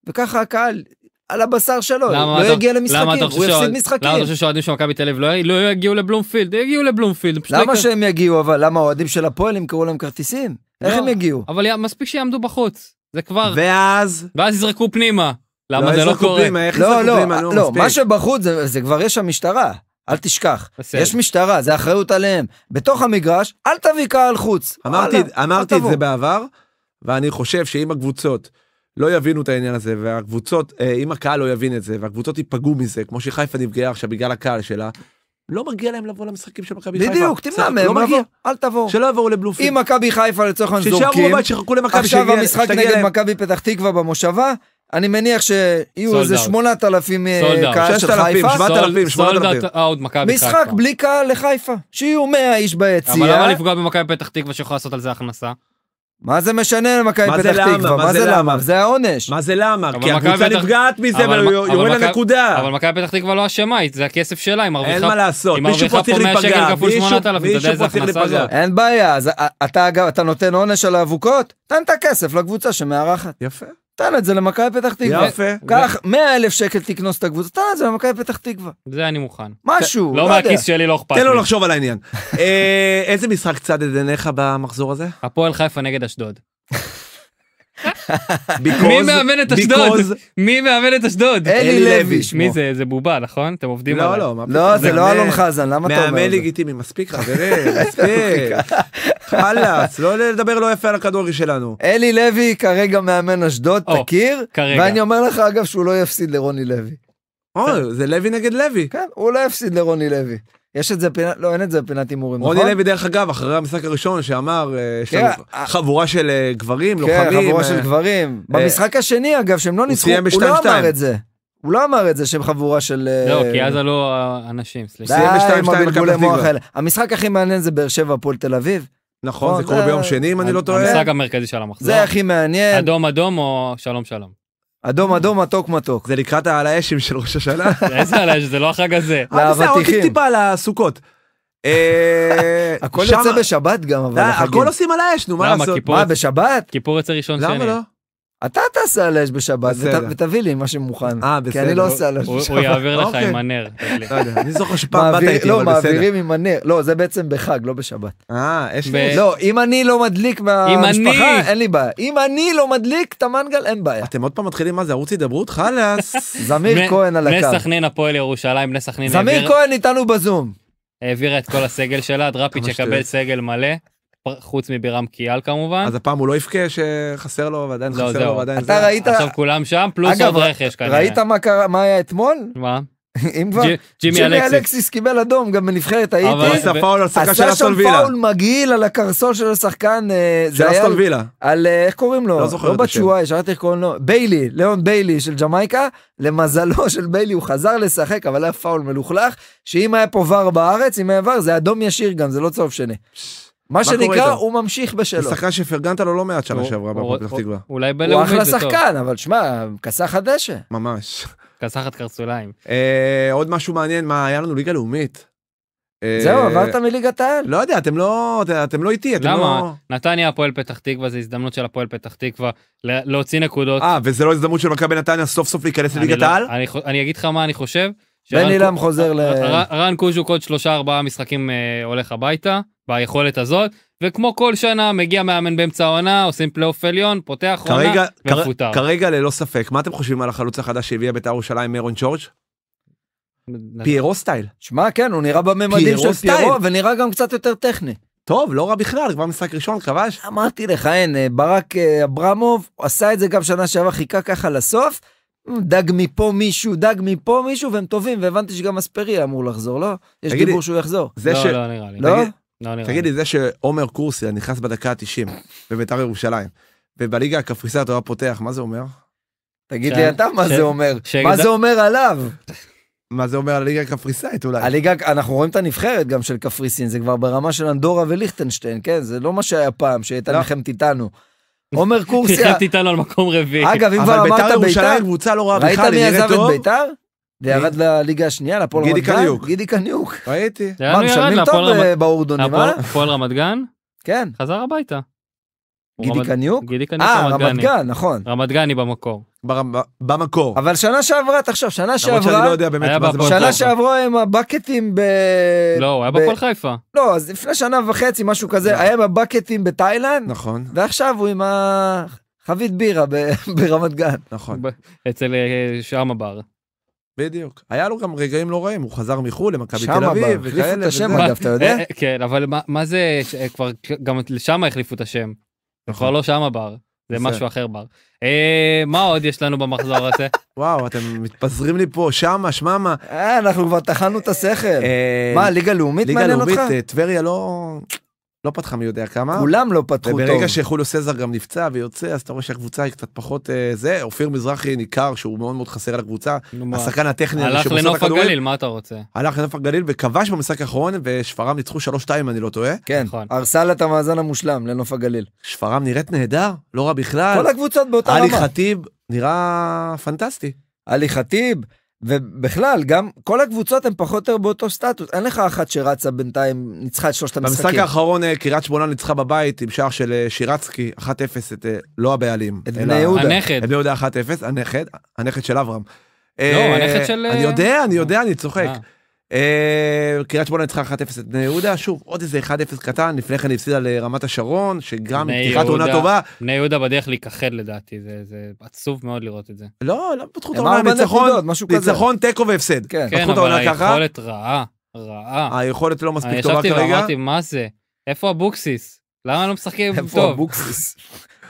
וככה הקהל, על הבשר שלו, לא אתה, יגיע למשחקים, הוא יפסיד משחקים. למה אתה חושב שהאוהדים של מכבי תל אביב לא, לא יגיעו לבלומפילד? יגיעו לבלומפילד. למה לא שהם יגיעו אבל? למה האוהדים של הפועל ימכרו להם כרטיסים? איך לא, הם יגיעו? אבל מספיק שיעמדו בחוץ, זה כבר... ואז? ואז יזרקו פנימה. למה לא זה לא קורה? לא, לא, לא, מה שבחוץ זה כבר יש המשטרה. אל תשכח. בסדר. יש משטרה, זה אחריות עליהם. בתוך המגרש, אל תביא קהל חוץ. אמרתי, הלאה, אמרתי את זה בעבר, ואני חושב שאם הקבוצות לא יבינו את העניין הזה, והקבוצות, אה, אם הקהל לא יבין את זה, והקבוצות ייפגעו מזה, כמו שחיפה נפגעה עכשיו בגלל הקהל שלה, לא מגיע להם לבוא למשחקים של מכבי חיפה. בדיוק, תמנע מהם, לא מגיע. אל תבואו. שלא יבואו לבלופים. אם מכבי חיפה לצורך העניין זורקים, עכשיו המשחק נגד מכבי פתח תקווה במושבה, אני מניח שיהיו איזה 8,000 אה, קהל של חיפה. 7,000, 8,000. אה, משחק בלי קהל לחיפה, שיהיו 100 איש ביציע. אבל למה לפגוע במכבי פתח תקווה שיכול לעשות על זה הכנסה? מה זה משנה למכבי פתח תקווה? מה זה למה? זה העונש. מה זה למה? כי הקבוצה נפגעת מזה, אבל יורד לנקודה. אבל מכבי פתח תקווה לא אשמה, זה הכסף שלה, היא מרוויחה... אין מה לעשות, מישהו פה צריך להיפגע. היא מרוויחה פה 100 שקל צריך להיפגע. אין בעיה, אתה נותן עונש על האבוקות? תן את הכסף לקבוצה שמארחת. יפה. תן את זה למכבי פתח תקווה. יפה. קח 100 אלף שקל תקנוס את הקבוצה, תן את זה למכבי פתח תקווה. זה אני מוכן. משהו, לא, לא מהכיס שלי לא אכפת לי. תן לו לחשוב על העניין. אה, איזה משחק צד את עיניך במחזור הזה? הפועל חיפה נגד אשדוד. מי מאמן את אשדוד? מי מאמן את אשדוד? אלי לוי. מי זה? זה בובה, נכון? אתם עובדים לא, עליו. לא, לא. לא, זה לא אלון חזן, למה אתה אומר? מאמן לגיטימי, מספיק חברים, מספיק. חלאס, לא לדבר לא יפה על הכדורי שלנו. אלי לוי כרגע מאמן אשדוד, תכיר? כרגע. ואני אומר לך, אגב, שהוא לא יפסיד לרוני לוי. אוי, זה לוי נגד לוי. כן, הוא לא יפסיד לרוני לוי. יש את זה פינת, לא, אין את זה פינת הימורים, נכון? רוני לוי, דרך אגב, אחרי המשחק הראשון שאמר, אה, יש כן, לנו אה, חבורה של אה, גברים, כן, לוחמים. כן, חבורה של גברים. במשחק השני, אגב, שהם לא ניצחו, הוא לא אמר את זה. הוא לא אמר את זה שהם חבורה של... לא, כי אז עלו האנשים, סליחה. די ב 2 מוח האלה. המשחק הכי מעניין זה באר שבע הפועל תל אביב. נכון, נכון זה קורה ביום שני אם אני לא טועה. המשחק המרכזי של המחזור. זה הכי מעניין. אדום אדום או שלום שלום. אדום אדום מתוק מתוק זה לקראת העל האשים של ראש השנה. איזה על האש זה לא החג הזה. לאבטיחים. טיפה על הסוכות. אה, הכל יוצא בשבת גם אבל הכל עושים על האש נו מה לעשות. מה בשבת? כיפור יוצא ראשון שני. למה לא? אתה תעשה על אש בשבת, ותביא לי מה שמוכן. אה, בסדר. כי אני לא עושה על אש בשבת. הוא יעביר לך אוקיי. עם הנר. לא אני זוכר שפעם באת איתי, לא, אבל בסדר. לא, מעבירים עם הנר. לא, זה בעצם בחג, לא בשבת. אה, אש לי... לא, אם אני לא מדליק מהמשפחה, אין לי בעיה. אם אני לא מדליק את המנגל, אין בעיה. אתם עוד פעם מתחילים, מה זה, ערוץ הידברות? חלאס. זמיר כהן על הקו. בני סכנין, הפועל ירושלים, בני סכנין. העביר... זמיר כהן איתנו בזום. העבירה את כל הסגל שלה, דראפיץ' יקבל סגל מלא. חוץ מבירם קיאל כמובן. אז הפעם הוא לא יבכה שחסר לו ועדיין לא, חסר זהו. לו ועדיין זה. ראית... עכשיו כולם שם פלוס אגב, עוד רכש כנראה. ראית מה קרה מה היה אתמול? מה? אם כבר, ג'ימי אלקסיס קיבל אדום גם בנבחרת האיטי, עשה שם פאול מגעיל על הקרסול של השחקן, אה, של אסטון וילה, על אה, איך קוראים לו, לא, לא בתשואה, שאלתי איך קוראים לו, ביילי, ליאון ביילי של ג'מייקה, למזלו של ביילי הוא חזר לשחק אבל היה פאול מלוכלך, שאם היה פה ור בארץ, אם היה ור זה אדום ישיר גם, זה לא צהוב שני. מה שנקרא, הוא ממשיך בשלו. זה שחקן שפרגנת לו לא מעט שנה שעברה בפתח תקווה. אולי בלאומית זה טוב. הוא אחלה שחקן, אבל שמע, כסח הדשא. ממש. כסחת קרצוליים. אה, עוד משהו מעניין, מה, היה לנו ליגה לאומית. אה, זהו, עברת מליגת העל. לא יודע, אתם לא, אתם לא איתי, אתם לא... למה? נתניה, הפועל פתח תקווה, זו הזדמנות של הפועל פתח תקווה להוציא נקודות. אה, וזו לא הזדמנות של מכבי נתניה סוף סוף להיכנס לליגת לא- העל? אני אגיד לך מה אני חושב, בן עילם חוזר אה, ל... רן קוז'וק עוד שלושה ארבעה משחקים אה, הולך הביתה ביכולת הזאת וכמו כל שנה מגיע מאמן באמצע העונה עושים פלייאוף עליון פותח כרגע, עונה ומפוטר. כרגע ללא ספק מה אתם חושבים על החלוץ החדש שהביאה בית"ר ירושלים מרון ג'ורג'? פיירו סטייל. שמע כן הוא נראה בממדים של פיירו ונראה גם קצת יותר טכני. טוב לא רע בכלל כבר משחק ראשון כבש. אמרתי לך אין אה, ברק אברמוב עשה את זה גם שנה שעברה חיכה ככה לסוף. דג מפה מישהו, דג מפה מישהו, והם טובים, והבנתי שגם אספריה אמור לחזור, לא? יש תגידי, דיבור שהוא יחזור. לא, ש... לא, לא, נראה לי. לא? לא נראה תגיד לי, זה שעומר קורסי נכנס בדקה ה-90 בביתר ירושלים, ובליגה הכפריסת הוא היה פותח, מה זה אומר? תגיד כן. לי אתה מה זה אומר, מה זה אומר עליו? מה זה אומר על הליגה הקפריסאית אולי? הליגה, אנחנו רואים את הנבחרת גם של קפריסין, זה כבר ברמה של אנדורה וליכטנשטיין, כן? זה לא מה שהיה פעם, שהייתה לא. מלחמת איתנו. עומר קורסיה. שיחקת איתנו על מקום רביעי. אגב, אם כבר אמרת בית"ר... קבוצה לא רעה בכלל, ראית מי עזב את בית"ר? וירד לליגה השנייה, לפועל רמת גן? גידי קניוק. ראיתי. מה, משלמים טוב באורדונים, אה? הפועל רמת גן? כן. חזר הביתה. גידי קניוק? גידי קניוק אה, רמת גני. אה, רמת גן, נכון. רמת גני במקור. במקור. אבל שנה שעברה, תחשוב, שנה שעברה... למרות שאני לא יודע באמת מה זה בהפועל שנה שעברה עם הבקטים ב... לא, הוא היה ב- חיפה. לא, אז לפני שנה וחצי, משהו כזה, לא. היה עם הבקטים בתאילנד, נכון, ועכשיו הוא עם החבית בירה ברמת גן. נכון, אצל אה, שם הבר. בדיוק. היה לו גם רגעים לא רעים, הוא חזר מחו"ל למכבי תל אביב, וכאלה. שם הבר, אה, כן, החליפו את השם אגב, אתה יודע? כן, אבל מה- זה, כבר גם לשם החליפו את השם. נכון. כבר לא שם הבר, זה משהו אחר בר. אה, מה עוד יש לנו במחזור הזה? וואו, אתם מתפזרים לי פה, שמה, שממה. אה, אנחנו כבר טחנו את השכל. אה, מה, ליגה לאומית מעניין אותך? ליגה אה, לאומית, טבריה לא... לא פתחה מי יודע כמה. כולם לא פתחו וברגע טוב. וברגע שחולו סזר גם נפצע ויוצא, אז אתה רואה שהקבוצה היא קצת פחות אה, זה. אופיר מזרחי ניכר שהוא מאוד מאוד חסר על הקבוצה. השחקן הטכני. הלך לנוף הגליל, מה אתה רוצה? הלך לנוף הגליל וכבש במשחק האחרון, ושפרעם ניצחו 3-2 אם אני לא טועה. כן, נכון. לה את המאזן המושלם לנוף הגליל. שפרעם נראית נהדר, לא רע בכלל. כל הקבוצות באותה רמה. עלי חטיב נראה פנטסטי. עלי חטיב, ובכלל, גם כל הקבוצות הן פחות או יותר באותו סטטוס. אין לך אחת שרצה בינתיים, ניצחה את שלושת המשחקים. במשחק האחרון אה, קריית שמונה ניצחה בבית עם שער של אה, שירצקי, 1-0 את, אה, לא הבעלים. את בני יהודה. הנכד. את בני יהודה 1-0, הנכד, הנכד של אברהם. לא, הנכד של... אני יודע, אני יודע, אני צוחק. אה, קריית שמונה ניצחה 1-0 את בני יהודה, שוב עוד איזה 1-0 קטן, לפני כן הפסידה לרמת השרון, שגם פתיחת עונה טובה. בני יהודה בדרך להיכחד לדעתי, זה עצוב מאוד לראות את זה. לא, לא פתחו את העונה, ניצחון, ניצחון, תיקו והפסד. כן, כן אבל היכולת רעה, רעה. היכולת לא מספיק טובה כרגע. אני ישבתי ואמרתי, מה זה? איפה אבוקסיס? למה לא משחקים טוב? איפה אבוקסיס?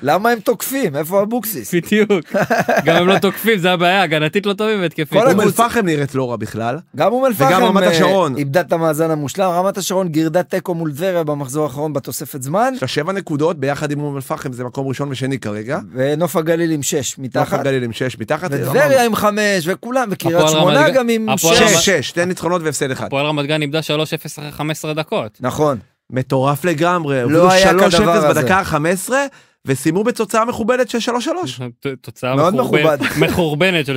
למה הם תוקפים? איפה אבוקסיס? בדיוק. גם הם לא תוקפים, זה הבעיה, הגנתית לא טובים והתקפית. כל אום אל-פחם נראית לא רע בכלל. גם אום אל-פחם. אה, איבדה את המאזן המושלם, רמת השרון גירדה תיקו מול טבריה במחזור האחרון בתוספת זמן. יש לה שבע נקודות, ביחד עם אום אל-פחם זה מקום ראשון ושני כרגע. ונוף הגליל עם שש מתחת. נוף הגליל עם שש מתחת. וטבריה עם חמש, וכולם, וקריית שמונה גם עם שש. שש, שתי ניצחונות והפסד אחד. הפועל רמת גן איבדה 3-0 אחרי 15 דקות. נכון. מטורף לגמרי, לא היה כדבר הזה. בדקה 15 וסיימו בתוצאה מכובדת של 3-3. נכון, תוצאה מחורבנת של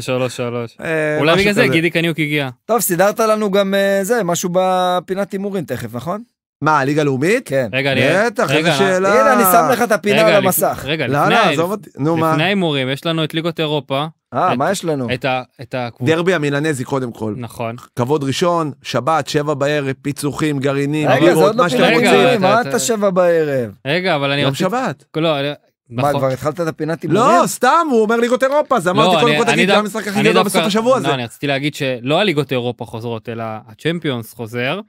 3-3. אה, אולי בגלל זה גידי קניוק הגיע. טוב, סידרת לנו גם אה, זה, משהו בפינת הימורים תכף, נכון? מה, ליגה לאומית? כן. רגע, אני... בטח, איזה שאלה. הנה, אני שם לך את הפינה על המסך. רגע, לא, לפני לא, ההימורים, יש לנו את ליגות אירופה. אה, מה יש לנו? את ה... דרבי המילנזי קודם כל. נכון. כבוד ראשון, שבת, שבע בערב, פיצוחים, גרעינים, רגע, זה עוד לא פינה מה אתה שבע בערב? רגע, אבל אני... יום שבת. לא, לא מה, נכון. כבר התחלת את הפינת הימורים? לא, סתם, הוא אומר ליגות אירופה, אז אמרתי קודם כל תגיד, זה המשחק הכי גדול בסוף השבוע הזה. לא, אני רציתי להגיד שלא הליגות אירופה חוזרות, אלא הצ'מפיונס חוזר.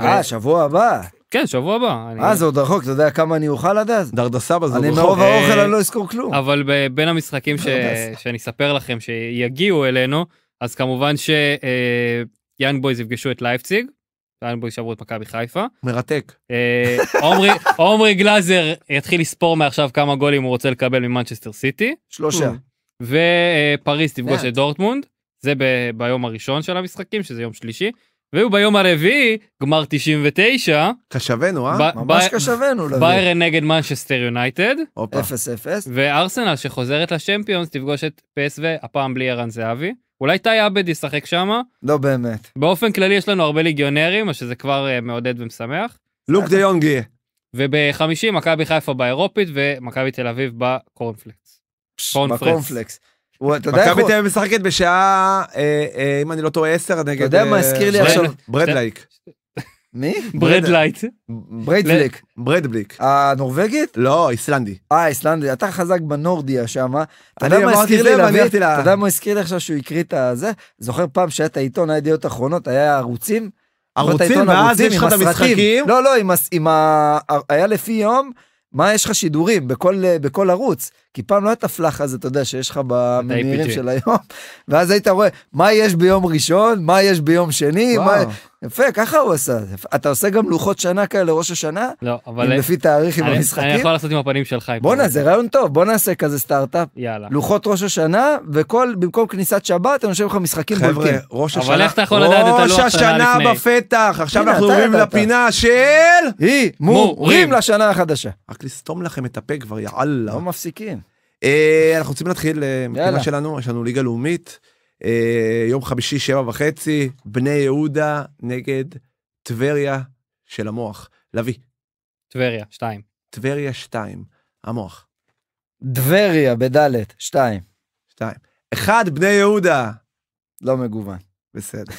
אה, שבוע הבא. כן, שבוע הבא. אה, זה עוד רחוק, אתה יודע כמה אני אוכל עד אז? דרדסבא זה רחוק. אני מרוב האוכל אה, אני לא אזכור כלום. אבל בין המשחקים שאני אספר לכם שיגיעו אלינו, אז כמובן שיאנג אה, בויז יפגשו את לייפציג. יאנג בויז שברו את מכבי חיפה. מרתק. אה, עומרי גלאזר יתחיל לספור מעכשיו כמה גולים הוא רוצה לקבל ממנצ'סטר סיטי. שלושה. ופריז תפגוש את דורטמונד, זה ביום הראשון של המשחקים, שזה יום שלישי. והוא ביום הרביעי, גמר 99. קשבנו, אה? ממש קשבנו. ביירן נגד מנצ'סטר יונייטד. אפס אפס. וארסנל שחוזרת לשמפיונס תפגוש את פסו, הפעם בלי ערן זהבי. אולי תאי עבד ישחק שמה. לא באמת. באופן כללי יש לנו הרבה ליגיונרים, מה שזה כבר אה, מעודד ומשמח. לוק דה יונגי. ובחמישי מכבי חיפה באירופית ומכבי תל אביב בקורנפלקס. בקורנפלקס. מכבי תל אביב משחקת בשעה, אה, אה, אם אני לא טועה, 10 נגד... אתה יודע מה אה, הזכיר לי עכשיו? ברדלייק. מי? ברדלייט. ברייטבליק. ברדבליק. הנורבגית? לא, איסלנדי. אה, איסלנדי. אתה חזק בנורדיה שם. אתה יודע מה הזכיר לי להביא? אתה יודע מה הזכיר לי עכשיו שהוא הקריא את הזה? זוכר פעם שהיה את העיתון הידיעות אחרונות, היה ערוצים? ערוצים, ואז יש לך את המשחקים? לא, לא, עם ה... היה לפי יום, מה יש לך שידורים בכל ערוץ. כי פעם לא הייתה פלאחה הזאת, אתה יודע, שיש לך במנהירים של היום, ואז היית רואה מה יש ביום ראשון, מה יש ביום שני, מה... יפה, ככה הוא עשה. אתה עושה גם לוחות שנה כאלה לראש השנה? לא, אבל... לפי תאריך עם המשחקים? אני יכול לעשות עם הפנים שלך. בואנה, זה רעיון טוב, בוא נעשה כזה סטארט-אפ. יאללה. לוחות ראש השנה, וכל, במקום כניסת שבת, אני חושב לך משחקים בולטים. חבר'ה, ראש השנה... אבל איך אתה יכול לדעת את הלוח שנה לפני? ראש השנה בפתח, עכשיו אנחנו עוברים לפינה של... היא מורים לשנה החדשה. רק לסתום לכם את הפה כבר, יאללה. לא מפסיקים. אה, אנחנו רוצים להתחיל מפינה אה, שלנו, יש לנו ליגה לאומית, אה, יום חמישי שבע וחצי, בני יהודה נגד טבריה של המוח. לביא. טבריה, שתיים. טבריה, שתיים. המוח. טבריה בדלת, שתיים. שתיים. אחד, בני יהודה. לא מגוון. בסדר.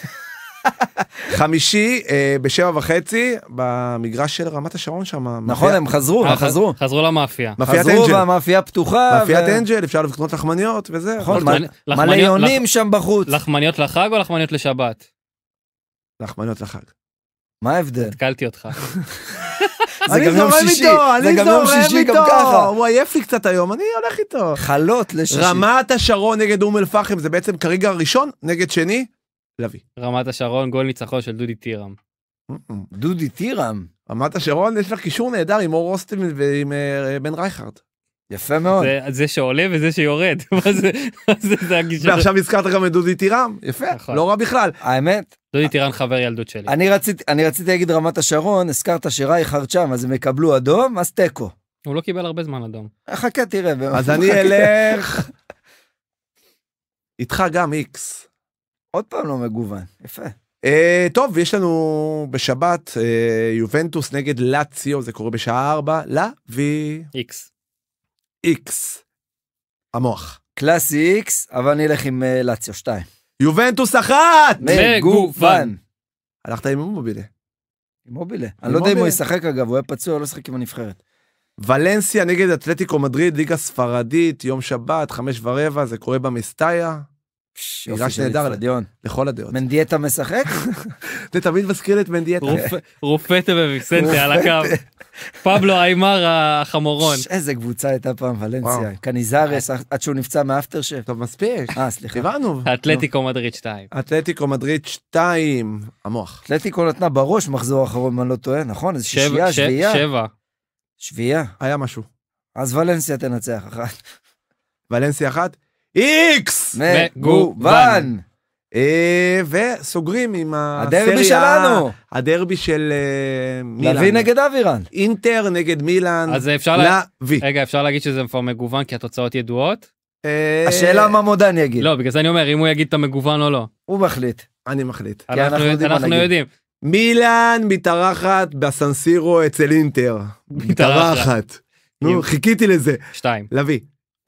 חמישי אה, בשבע וחצי במגרש של רמת השרון שם. נכון, הם חזרו, הם אה, חזרו. חזרו למאפיה. חזרו והמאפיה פתוחה. מאפיית אנג'ל, אפשר לקנות לחמניות וזה. נכון, מלא יונים שם בחוץ. לחמניות לחג או לחמניות לשבת? לחמניות לחג. מה ההבדל? התקלתי אותך. זה גם יום שישי, זה גם יום שישי גם ככה. הוא עייף לי קצת היום, אני הולך איתו. חלות לשישי. רמת השרון נגד אום אל-פחם זה בעצם כרגע הראשון נגד שני, לביא. רמת השרון, גול ניצחון של דודי טירם. דודי טירם. רמת השרון, יש לך קישור נהדר עם אור אוסטין ועם אה, אה, בן רייכרד. יפה מאוד. זה, זה שעולה וזה שיורד. זה, זה, זה הגישה. ועכשיו הזכרת גם את דודי טירם, יפה, נכון. לא רע בכלל. האמת. דודי טירן חבר ילדות שלי. אני רציתי, אני רציתי להגיד רמת השרון, הזכרת שרייכרד שם, אז הם יקבלו אדום, אז תיקו. הוא לא קיבל הרבה זמן אדום. חכה תראה. אז אני אלך. איתך גם איקס. עוד פעם לא מגוון, יפה. Uh, טוב, יש לנו בשבת uh, יובנטוס נגד לאציו, זה קורה בשעה 4, לה ו... איקס. איקס. המוח. קלאסי איקס, אבל אני אלך עם uh, לאציו 2. יובנטוס אחת! מגוון. הלכת עם מובילה. עם מובילה. אני לא יודע אם הוא ישחק אגב, הוא היה פצוע, לא ישחק עם הנבחרת. ולנסיה נגד אתלטיקו מדריד, ליגה ספרדית, יום שבת, חמש ורבע, זה קורה במסטאיה. נראה נהדר על לכל הדעות. מנדיאטה משחק? זה תמיד מזכיר את מנדיאטה. רופטה וויסנטה על הקו. פבלו איימר החמורון. איזה קבוצה הייתה פעם ולנסיה. קניזרס עד שהוא נפצע מאפטר שף. טוב מספיק. אה סליחה. הבנו. אתלטיקו מדריד 2. אתלטיקו מדריד 2. המוח. אתלטיקו נתנה בראש מחזור אחרון אם אני לא טועה נכון? איזה שישייה שביעייה. שבע. שביעייה. היה משהו. אז ולנסיה תנצח אחת. ולנסיה אחת. איקס! מגוון. אה, וסוגרים עם הדרבי שלנו, הדרבי של אה, מילאן, נגד אבירן, אינטר נגד מילאן, אז אפשר, לה... רגע אפשר להגיד שזה כבר מגוון כי התוצאות ידועות? אה, השאלה מה מודן יגיד, לא בגלל זה אני אומר אם הוא יגיד את המגוון או לא, הוא מחליט, אני מחליט, אנחנו יודעים, מילאן מתארחת בסנסירו אצל אינטר, מתארחת, נו חיכיתי לזה, שתיים, לביא.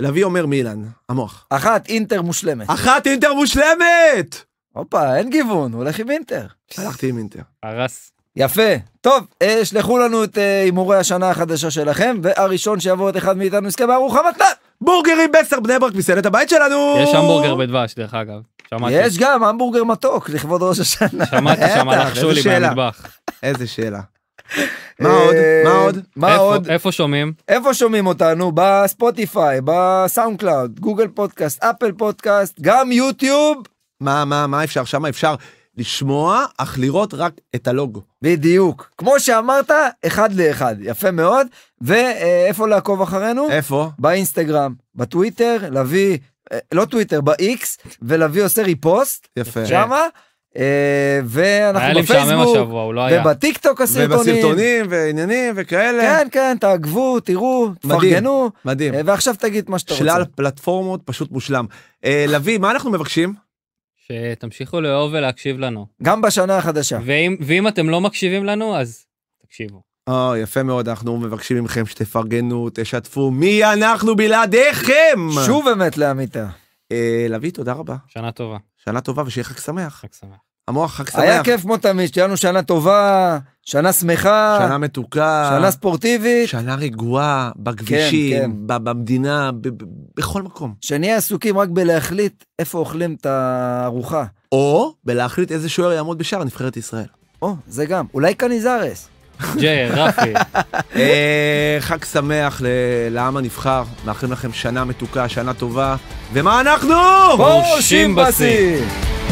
לביא אומר מילן, המוח. אחת אינטר מושלמת. אחת אינטר מושלמת! הופה, אין גיוון, הוא הולך עם אינטר. הלכתי עם אינטר. הרס. יפה. טוב, אה, שלחו לנו את אה, הימורי השנה החדשה שלכם, והראשון שיבוא את אחד מאיתנו יזכה בארוחה מתנה! בורגרים בסר בני ברק מסיינת הבית שלנו! יש המבורגר בדבש, דרך אגב. שמעתי. יש גם המבורגר מתוק לכבוד ראש השנה. שמעת שם, לחשו לי מהמטבח. איזה שאלה. מה אה, עוד? מה עוד? מה עוד? איפה שומעים? איפה שומעים אותנו? בספוטיפיי, בסאונד קלאוד, גוגל פודקאסט, אפל פודקאסט, גם יוטיוב. מה, מה, מה אפשר? שם אפשר לשמוע, אך לראות רק את הלוגו. בדיוק. כמו שאמרת, אחד לאחד. יפה מאוד. ואיפה לעקוב אחרינו? איפה? באינסטגרם, בטוויטר, לביא, אה, לא טוויטר, ב-X, ולביא עושה ריפוסט. יפה. שמה. אה, ואנחנו בפייסבוק, לא ובטיק טוק הסרטונים, ובסרטונים ועניינים וכאלה. כן, כן, תעגבו, תראו, תפרגנו. מדהים. אה, ועכשיו תגיד מה שאתה רוצה. שלל פלטפורמות פשוט מושלם. אה, לביא, מה אנחנו מבקשים? שתמשיכו לאהוב ולהקשיב לנו. גם בשנה החדשה. ואם, ואם אתם לא מקשיבים לנו, אז תקשיבו. או, יפה מאוד, אנחנו מבקשים מכם שתפרגנו, תשתפו, מי אנחנו בלעדיכם? שוב אמת לאמיתה. לביא, תודה רבה. שנה טובה. שנה טובה ושיהיה חג שמח. חג שמח. המוח חג שמח. היה כיף כמו תמיד, שתהיה לנו שנה טובה, שנה שמחה. שנה מתוקה. שנה ספורטיבית. שנה רגועה, בכבישים, כן, כן. במדינה, ב- ב- בכל מקום. שנהיה עסוקים רק בלהחליט איפה אוכלים את הארוחה. או בלהחליט איזה שוער יעמוד בשער נבחרת ישראל. או, זה גם. אולי קניזרס. ג'יי, רפי. אה, חג שמח לעם הנבחר, מאחלים לכם שנה מתוקה, שנה טובה, ומה אנחנו? פורשים בשיא!